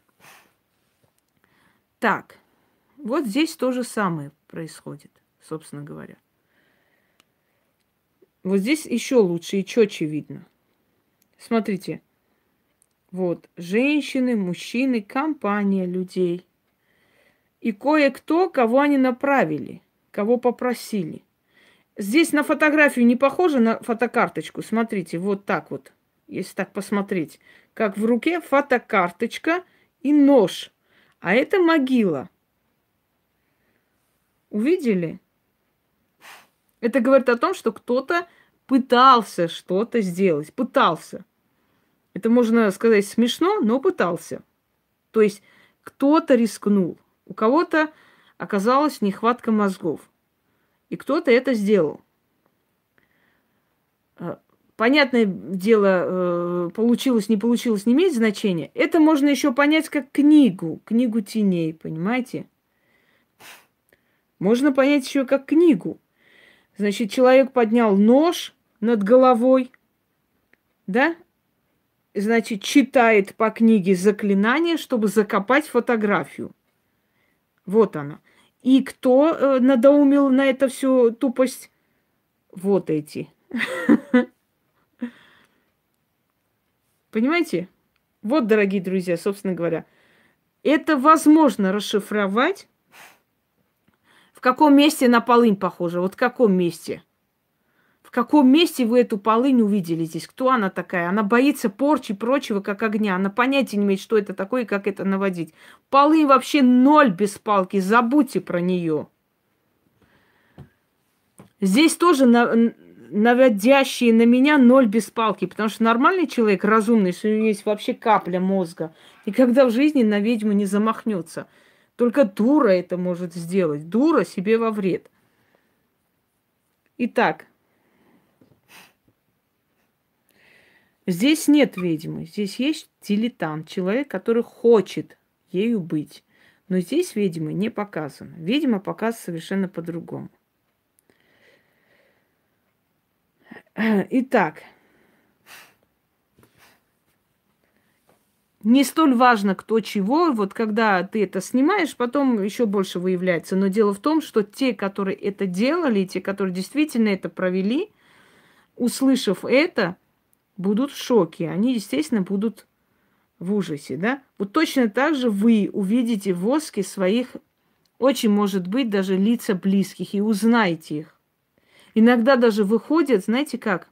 Так, вот здесь то же самое происходит, собственно говоря. Вот здесь еще лучше и четче видно. Смотрите, вот, женщины, мужчины, компания людей. И кое-кто, кого они направили, кого попросили. Здесь на фотографию не похоже на фотокарточку. Смотрите, вот так вот, если так посмотреть. Как в руке фотокарточка и нож. А это могила. Увидели? Это говорит о том, что кто-то пытался что-то сделать. Пытался. Это можно сказать смешно, но пытался. То есть кто-то рискнул, у кого-то оказалась нехватка мозгов, и кто-то это сделал. Э, понятное дело, э, получилось, не получилось, не имеет значения. Это можно еще понять как книгу, книгу теней, понимаете? Можно понять еще как книгу. Значит, человек поднял нож над головой, да, значит, читает по книге заклинание, чтобы закопать фотографию. Вот она. И кто э, надоумил на это всю тупость? Вот эти. *laughs* Понимаете? Вот, дорогие друзья, собственно говоря, это возможно расшифровать, в каком месте на полынь похоже, вот в каком месте – в каком месте вы эту полынь увидели здесь? Кто она такая? Она боится порчи и прочего, как огня. Она понятия не имеет, что это такое и как это наводить. Полынь вообще ноль без палки. Забудьте про нее. Здесь тоже на, наводящие на меня ноль без палки, потому что нормальный человек, разумный, что у него есть вообще капля мозга, никогда в жизни на ведьму не замахнется. Только дура это может сделать. Дура себе во вред. Итак, Здесь нет ведьмы, здесь есть дилетант, человек, который хочет ею быть. Но здесь ведьмы не показано. Ведьма показана совершенно по-другому. Итак, не столь важно, кто чего. Вот когда ты это снимаешь, потом еще больше выявляется. Но дело в том, что те, которые это делали, те, которые действительно это провели, услышав это, будут в шоке. Они, естественно, будут в ужасе, да? Вот точно так же вы увидите в своих, очень может быть, даже лица близких и узнаете их. Иногда даже выходят, знаете как,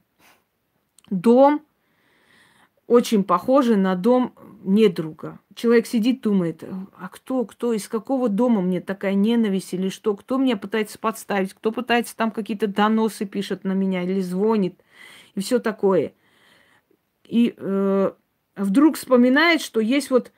дом очень похожий на дом недруга. Человек сидит, думает, а кто, кто, из какого дома мне такая ненависть или что, кто меня пытается подставить, кто пытается там какие-то доносы пишет на меня или звонит и все такое – и э, вдруг вспоминает, что есть вот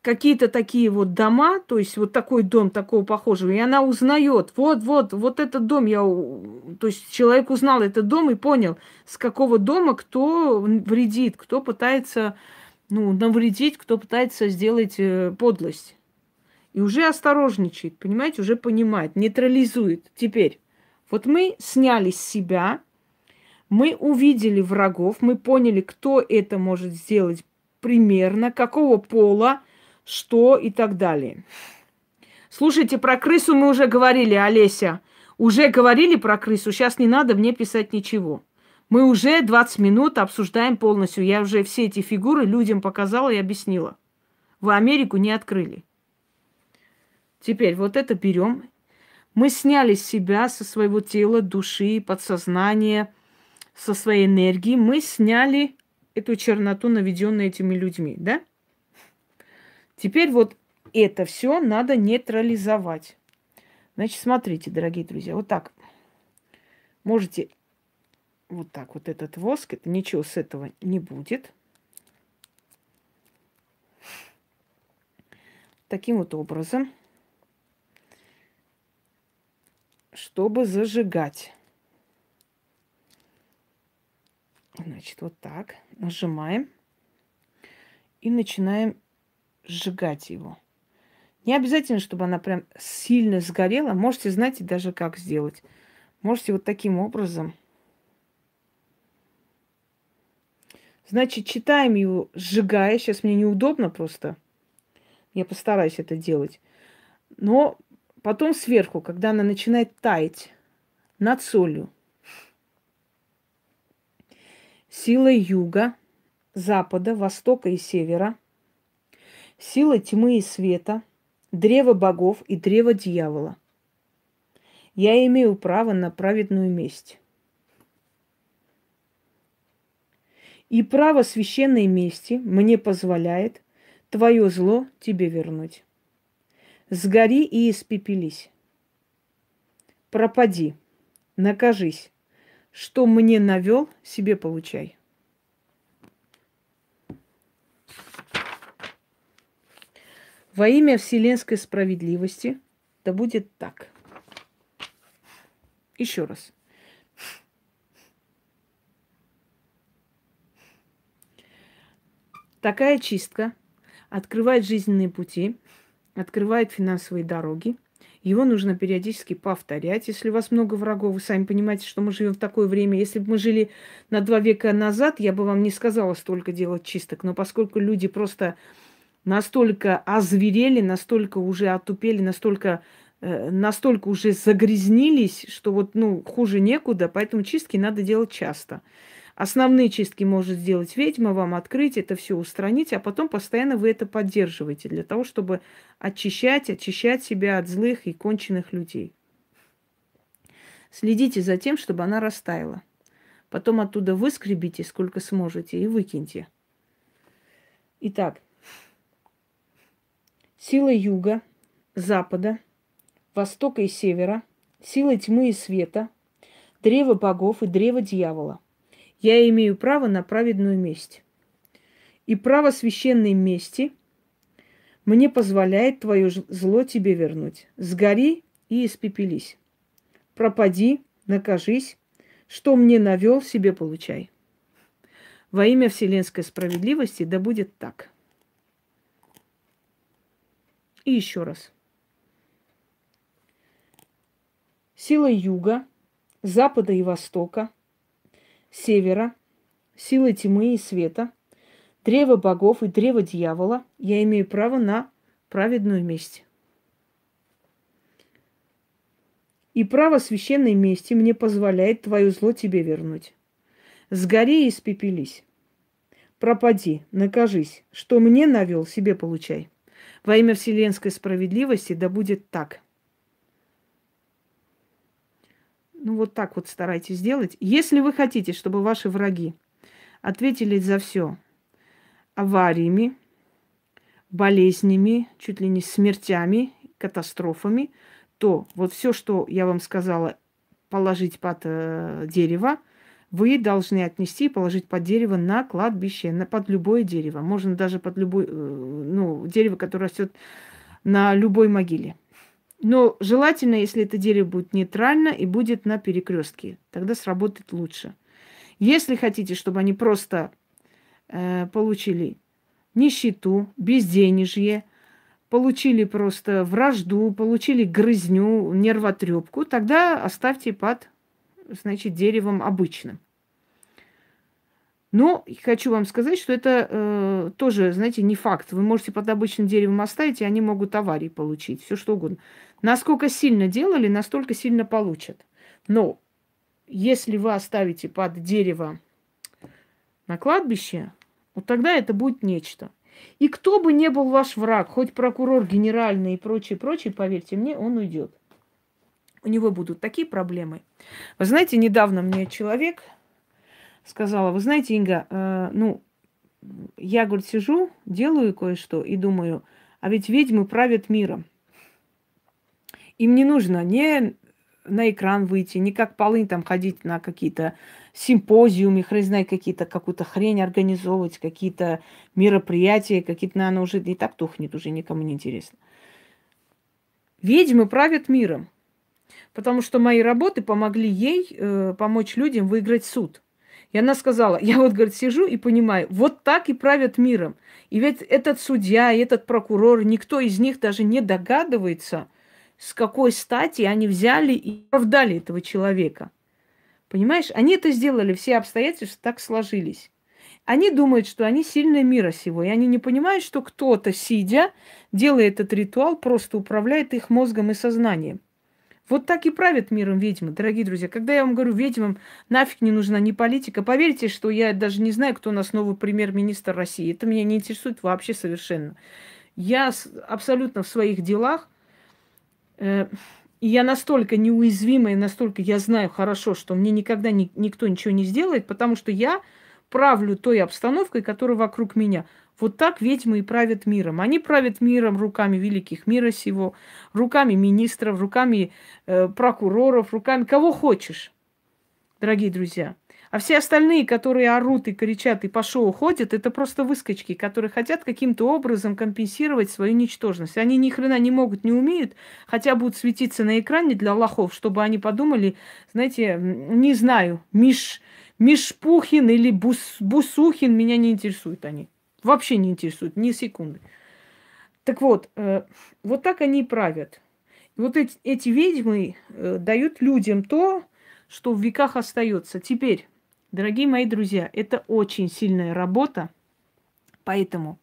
какие-то такие вот дома, то есть вот такой дом, такого похожего, и она узнает, вот, вот, вот этот дом я, то есть человек узнал этот дом и понял, с какого дома кто вредит, кто пытается, ну, навредить, кто пытается сделать э, подлость. И уже осторожничает, понимаете, уже понимает, нейтрализует. Теперь, вот мы сняли с себя мы увидели врагов, мы поняли, кто это может сделать примерно, какого пола, что и так далее. Слушайте, про крысу мы уже говорили, Олеся. Уже говорили про крысу, сейчас не надо мне писать ничего. Мы уже 20 минут обсуждаем полностью. Я уже все эти фигуры людям показала и объяснила. Вы Америку не открыли. Теперь вот это берем. Мы сняли себя, со своего тела, души, подсознания – со своей энергией мы сняли эту черноту, наведенную этими людьми, да? Теперь вот это все надо нейтрализовать. Значит, смотрите, дорогие друзья, вот так. Можете вот так вот этот воск, это ничего с этого не будет. Таким вот образом, чтобы зажигать. Значит, вот так. Нажимаем. И начинаем сжигать его. Не обязательно, чтобы она прям сильно сгорела. Можете, знаете, даже как сделать. Можете вот таким образом. Значит, читаем его, сжигая. Сейчас мне неудобно просто. Я постараюсь это делать. Но потом сверху, когда она начинает таять над солью, Сила юга, запада, востока и севера, сила тьмы и света, древо богов и древо дьявола. Я имею право на праведную месть. И право священной мести мне позволяет твое зло тебе вернуть. Сгори и испепелись. Пропади, накажись, что мне навел, себе получай. Во имя вселенской справедливости, да будет так. Еще раз. Такая чистка открывает жизненные пути, открывает финансовые дороги – его нужно периодически повторять. Если у вас много врагов, вы сами понимаете, что мы живем в такое время. Если бы мы жили на два века назад, я бы вам не сказала столько делать чисток. Но поскольку люди просто настолько озверели, настолько уже отупели, настолько э, настолько уже загрязнились, что вот, ну, хуже некуда, поэтому чистки надо делать часто. Основные чистки может сделать ведьма, вам открыть, это все устранить, а потом постоянно вы это поддерживаете для того, чтобы очищать, очищать себя от злых и конченых людей. Следите за тем, чтобы она растаяла. Потом оттуда выскребите, сколько сможете, и выкиньте. Итак, сила юга, запада, востока и севера, сила тьмы и света, древо богов и древо дьявола – я имею право на праведную месть. И право священной мести мне позволяет твое зло тебе вернуть. Сгори и испепелись. Пропади, накажись, что мне навел, себе получай. Во имя вселенской справедливости да будет так. И еще раз. Сила юга, запада и востока – севера, силы тьмы и света, древо богов и древо дьявола, я имею право на праведную месть. И право священной мести мне позволяет твое зло тебе вернуть. Сгори и испепелись. Пропади, накажись, что мне навел, себе получай. Во имя вселенской справедливости да будет так – Ну вот так вот старайтесь сделать. Если вы хотите, чтобы ваши враги ответили за все авариями, болезнями, чуть ли не смертями, катастрофами, то вот все, что я вам сказала, положить под э, дерево, вы должны отнести и положить под дерево на кладбище, на, под любое дерево. Можно даже под любое, э, ну, дерево, которое растет на любой могиле. Но желательно, если это дерево будет нейтрально и будет на перекрестке. Тогда сработает лучше. Если хотите, чтобы они просто э, получили нищету, безденежье, получили просто вражду, получили грызню, нервотрепку, тогда оставьте под, значит, деревом обычным. Но хочу вам сказать, что это э, тоже, знаете, не факт. Вы можете под обычным деревом оставить, и они могут аварии получить, все что угодно. Насколько сильно делали, настолько сильно получат. Но если вы оставите под дерево на кладбище, вот тогда это будет нечто. И кто бы не был ваш враг, хоть прокурор генеральный и прочее, прочее, поверьте мне, он уйдет. У него будут такие проблемы. Вы знаете, недавно мне человек, сказала, вы знаете, Инга, э, ну, я, говорит, сижу, делаю кое-что и думаю, а ведь ведьмы правят миром. Им не нужно ни на экран выйти, ни как полынь там ходить на какие-то симпозиумы, хрен знает, какие-то, какую-то хрень организовывать, какие-то мероприятия, какие-то, ну, наверное, уже и так тухнет, уже никому не интересно. Ведьмы правят миром, потому что мои работы помогли ей э, помочь людям выиграть суд – и она сказала, я вот, говорит, сижу и понимаю, вот так и правят миром. И ведь этот судья, этот прокурор, никто из них даже не догадывается, с какой стати они взяли и оправдали этого человека. Понимаешь, они это сделали, все обстоятельства так сложились. Они думают, что они сильные мира сего, и они не понимают, что кто-то, сидя, делая этот ритуал, просто управляет их мозгом и сознанием. Вот так и правят миром ведьмы, дорогие друзья. Когда я вам говорю, ведьмам нафиг не нужна ни политика, поверьте, что я даже не знаю, кто у нас новый премьер-министр России. Это меня не интересует вообще совершенно. Я абсолютно в своих делах, э, и я настолько неуязвимая, настолько я знаю хорошо, что мне никогда ни, никто ничего не сделает, потому что я правлю той обстановкой, которая вокруг меня. Вот так ведьмы и правят миром. Они правят миром руками великих мира сего, руками министров, руками э, прокуроров, руками кого хочешь, дорогие друзья. А все остальные, которые орут и кричат и пошел уходят, это просто выскочки, которые хотят каким-то образом компенсировать свою ничтожность. Они ни хрена не могут, не умеют, хотя будут светиться на экране для лохов, чтобы они подумали, знаете, не знаю, Миш, Мишпухин или Бус, Бусухин, меня не интересуют они. Вообще не интересует, ни секунды. Так вот, э, вот так они и правят. вот эти, эти ведьмы э, дают людям то, что в веках остается. Теперь, дорогие мои друзья, это очень сильная работа. Поэтому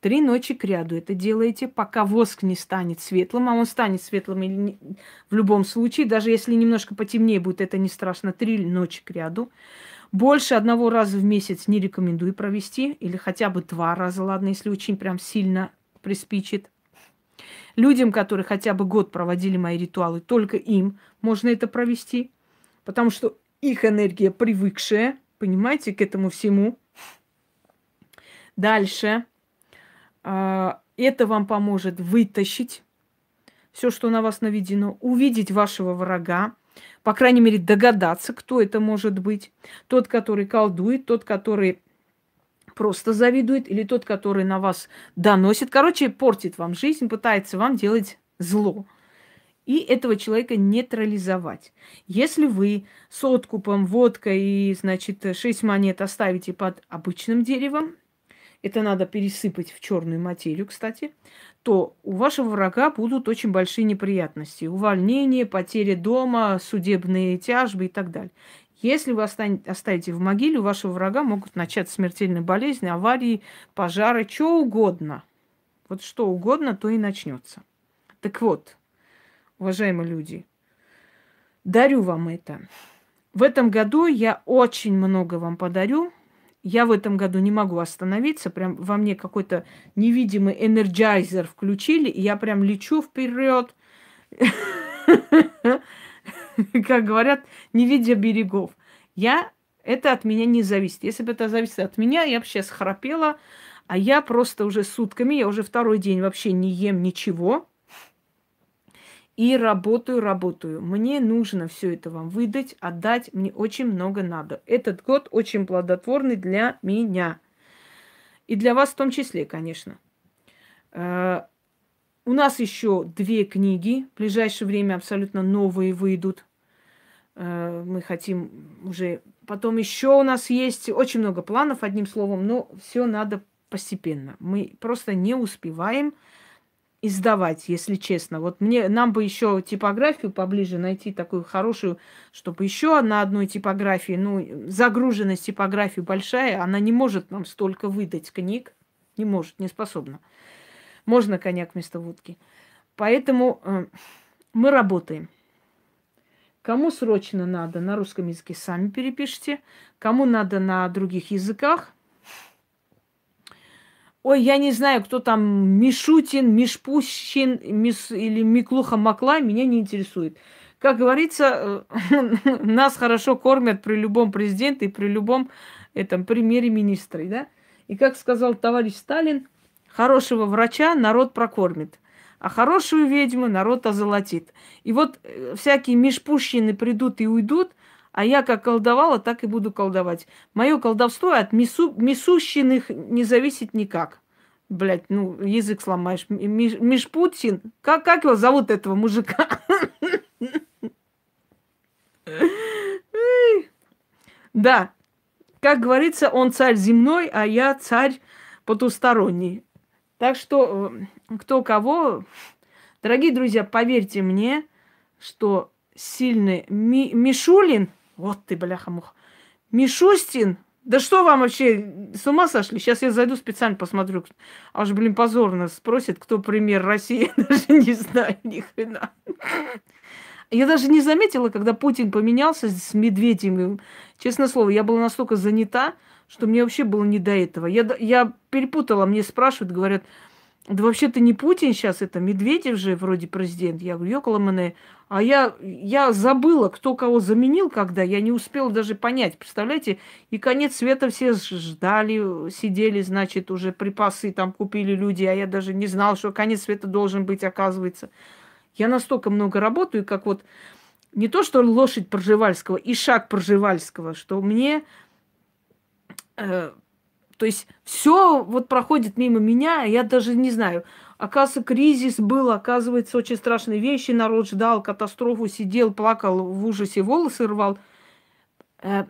три ночи к ряду это делаете, пока воск не станет светлым, а он станет светлым или не, в любом случае, даже если немножко потемнее будет, это не страшно, три ночи к ряду. Больше одного раза в месяц не рекомендую провести, или хотя бы два раза, ладно, если очень прям сильно приспичит. Людям, которые хотя бы год проводили мои ритуалы, только им можно это провести, потому что их энергия привыкшая, понимаете, к этому всему. Дальше. А, это вам поможет вытащить все, что на вас наведено, увидеть вашего врага, по крайней мере, догадаться, кто это может быть. Тот, который колдует, тот, который просто завидует, или тот, который на вас доносит. Короче, портит вам жизнь, пытается вам делать зло. И этого человека нейтрализовать. Если вы с откупом, водкой и, значит, шесть монет оставите под обычным деревом, это надо пересыпать в черную материю, кстати, то у вашего врага будут очень большие неприятности. Увольнение, потеря дома, судебные тяжбы и так далее. Если вы оставите в могиле, у вашего врага могут начаться смертельные болезни, аварии, пожары, что угодно. Вот что угодно, то и начнется. Так вот, уважаемые люди, дарю вам это. В этом году я очень много вам подарю я в этом году не могу остановиться, прям во мне какой-то невидимый энерджайзер включили, и я прям лечу вперед, *laughs* как говорят, не видя берегов. Я это от меня не зависит. Если бы это зависело от меня, я бы сейчас храпела, а я просто уже сутками, я уже второй день вообще не ем ничего и работаю, работаю. Мне нужно все это вам выдать, отдать. Мне очень много надо. Этот год очень плодотворный для меня. И для вас в том числе, конечно. Э, у нас еще две книги. В ближайшее время абсолютно новые выйдут. Э, мы хотим уже... Потом еще у нас есть очень много планов, одним словом, но все надо постепенно. Мы просто не успеваем издавать, если честно. Вот мне, нам бы еще типографию поближе найти, такую хорошую, чтобы еще на одной типографии, ну, загруженность типографии большая, она не может нам столько выдать книг, не может, не способна. Можно коньяк вместо водки. Поэтому э, мы работаем. Кому срочно надо на русском языке, сами перепишите. Кому надо на других языках – Ой, я не знаю, кто там Мишутин, Мишпущин Миш... или Миклуха Макла, меня не интересует. Как говорится, э, *laughs* нас хорошо кормят при любом президенте и при любом этом премьере министре, да? И как сказал товарищ Сталин, хорошего врача народ прокормит, а хорошую ведьму народ озолотит. И вот э, всякие Мишпущины придут и уйдут – а я как колдовала, так и буду колдовать. Мое колдовство от мису, мисущиных не зависит никак. Блять, ну, язык сломаешь. Миш, Путин, Как, как его зовут, этого мужика? *laughs* Да, как говорится, он царь земной, а я царь потусторонний. Так что, э, кто кого, дорогие друзья, поверьте мне, что сильный Ми- Мишулин – вот ты, бляха мух. Мишустин! Да что вам вообще, с ума сошли? Сейчас я зайду специально посмотрю. Аж, блин, позорно спросит, кто премьер России. *laughs* Я даже не знаю ни хрена. Я даже не заметила, когда Путин поменялся с Медведем. Честное слово, я была настолько занята, что мне вообще было не до этого. Я, я перепутала, мне спрашивают, говорят, да вообще-то не Путин сейчас, это Медведев же вроде президент. Я говорю, ёкаламане. А я, я забыла, кто кого заменил, когда я не успела даже понять. Представляете, и конец света все ждали, сидели, значит, уже припасы там купили люди, а я даже не знала, что конец света должен быть, оказывается. Я настолько много работаю, как вот не то, что лошадь Пржевальского и шаг Пржевальского, что мне э, то есть все вот проходит мимо меня, а я даже не знаю. Оказывается, кризис был, оказывается, очень страшные вещи. Народ ждал катастрофу, сидел, плакал в ужасе, волосы рвал. Э,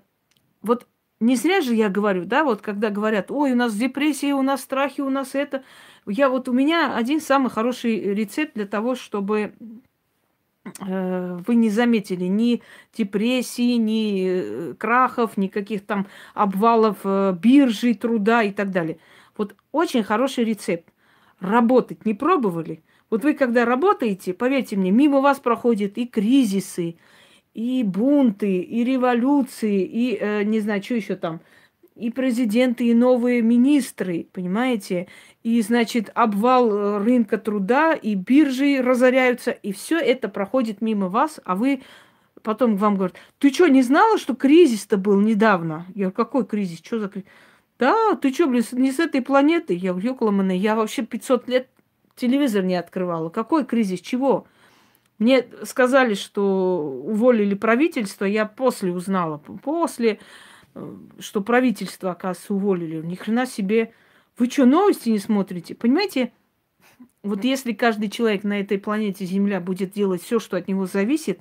вот не зря же я говорю, да, вот когда говорят, ой, у нас депрессия, у нас страхи, у нас это. Я вот, у меня один самый хороший рецепт для того, чтобы Э, вы не заметили ни депрессии, ни э, крахов, никаких там обвалов э, биржи, труда и так далее. Вот очень хороший рецепт. Работать не пробовали? Вот вы когда работаете, поверьте мне, мимо вас проходят и кризисы, и бунты, и революции, и э, не знаю, что еще там – и президенты, и новые министры, понимаете? И, значит, обвал э, рынка труда, и биржи разоряются, и все это проходит мимо вас, а вы потом вам говорят, ты что, не знала, что кризис-то был недавно? Я говорю, какой кризис? Что за кризис? Да, ты что, блин, не с этой планеты? Я говорю, ёкламаны, я вообще 500 лет телевизор не открывала. Какой кризис? Чего? Мне сказали, что уволили правительство, я после узнала. После Э, что правительство, оказывается, уволили. Ни хрена себе. Вы что, новости не смотрите? Понимаете, вот если каждый человек на этой планете Земля будет делать все, что от него зависит,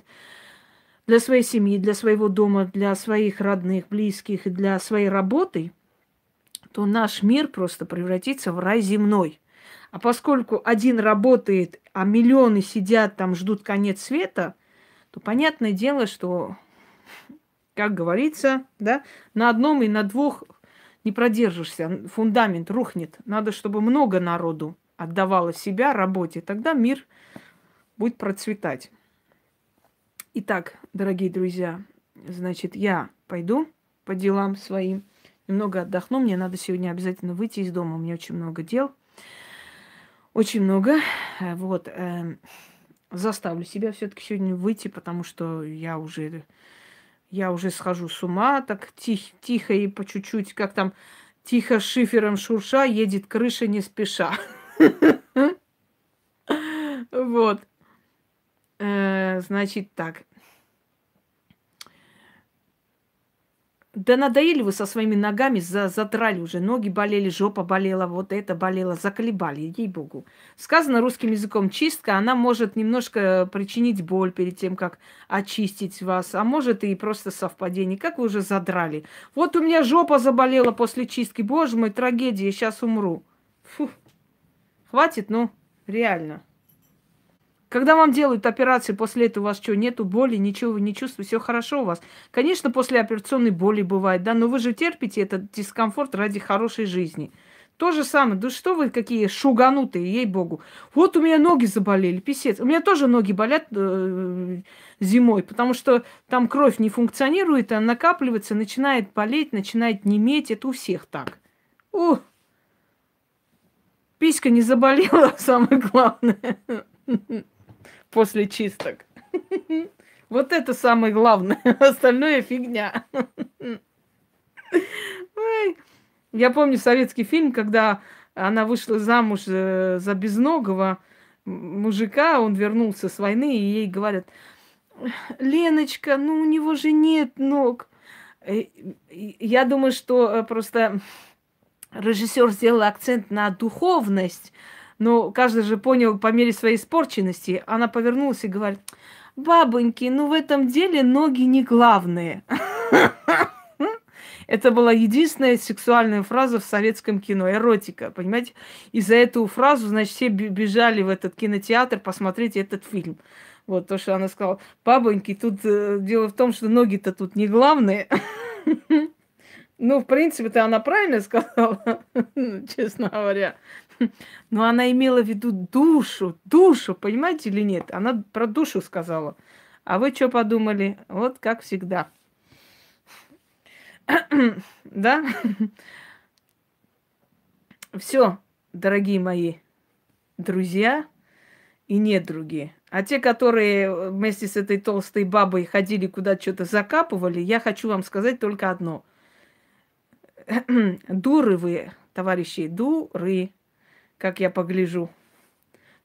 для своей семьи, для своего дома, для своих родных, близких и для своей работы, то наш мир просто превратится в рай земной. А поскольку один работает, а миллионы сидят там, ждут конец света, то понятное дело, что как говорится, да, на одном и на двух не продержишься, фундамент рухнет. Надо, чтобы много народу отдавало себя работе, тогда мир будет процветать. Итак, дорогие друзья, значит, я пойду по делам своим, немного отдохну, мне надо сегодня обязательно выйти из дома, у меня очень много дел, очень много, вот, эм, заставлю себя все-таки сегодня выйти, потому что я уже я уже схожу с ума, так тих, тихо и по чуть-чуть, как там, тихо шифером шурша, едет крыша не спеша. *laughs* Вот. Э, значит так, Да надоели вы со своими ногами, за, задрали уже. Ноги болели, жопа болела, вот это болело, заколебали, ей-богу. Сказано русским языком, чистка, она может немножко причинить боль перед тем, как очистить вас, а может и просто совпадение. Как вы уже задрали? Вот у меня жопа заболела после чистки, боже мой, трагедия, сейчас умру. Фу, хватит, ну, реально. Когда вам делают операцию, после этого у вас что, нету боли, ничего вы не чувствуете, все хорошо у вас. Конечно, после операционной боли бывает, да, но вы же терпите этот дискомфорт ради хорошей жизни. То же самое. Да что вы какие шуганутые, ей-богу. Вот у меня ноги заболели, писец. У меня тоже ноги болят э, зимой, потому что там кровь не функционирует, она накапливается, начинает болеть, начинает неметь. Это у всех так. О! Писька не заболела, *laughs* самое главное после чисток. *laughs* Вот это самое главное. *laughs* Остальное фигня. Я помню советский фильм, когда она вышла замуж э, за безногого мужика, он вернулся с войны, и ей говорят, Леночка, ну у него же нет ног. Э, я думаю, что э, просто режиссер сделал акцент на духовность, но каждый же понял по мере своей испорченности. Она повернулась и говорит, бабоньки, ну в этом деле ноги не главные. *laughs* Это была единственная сексуальная фраза в советском кино, эротика, понимаете? И за эту фразу, значит, все бежали в этот кинотеатр посмотреть этот фильм. Вот то, что она сказала. Бабоньки, тут э, дело в том, что ноги-то тут не главные. *laughs* Ну, в принципе-то она правильно сказала, *laughs* честно говоря. *laughs* Но она имела в виду душу, душу, понимаете или нет? Она про душу сказала. А вы что подумали? Вот как всегда. *clears throat* Да? *laughs* Все, дорогие мои друзья и недруги. А те, которые вместе с этой толстой бабой ходили куда то что-то закапывали, я хочу вам сказать только одно. *clears throat* Дуры вы, товарищи, дуры как я погляжу.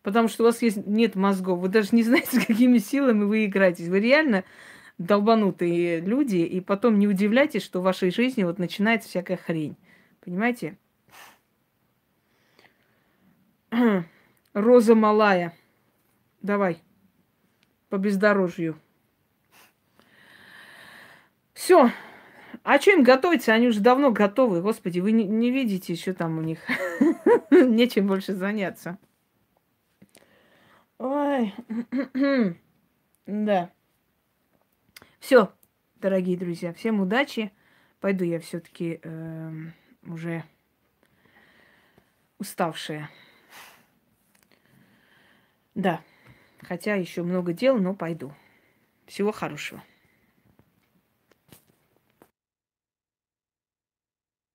Потому что у вас есть, нет мозгов. Вы даже не знаете, с *laughs* какими силами вы играетесь. Вы реально долбанутые люди, и потом не удивляйтесь, что в вашей жизни вот начинается всякая хрень. Понимаете? *clears throat* Роза малая. Давай. По бездорожью. Все. А что им готовиться? Они уже давно готовы. Господи, вы не, не видите, что там у них. *laughs* *laughs* Нечем больше заняться. Ой. Да. Все, дорогие друзья, всем удачи. Пойду я все-таки эм, уже уставшая. Да, хотя еще много дел, но пойду. Всего хорошего.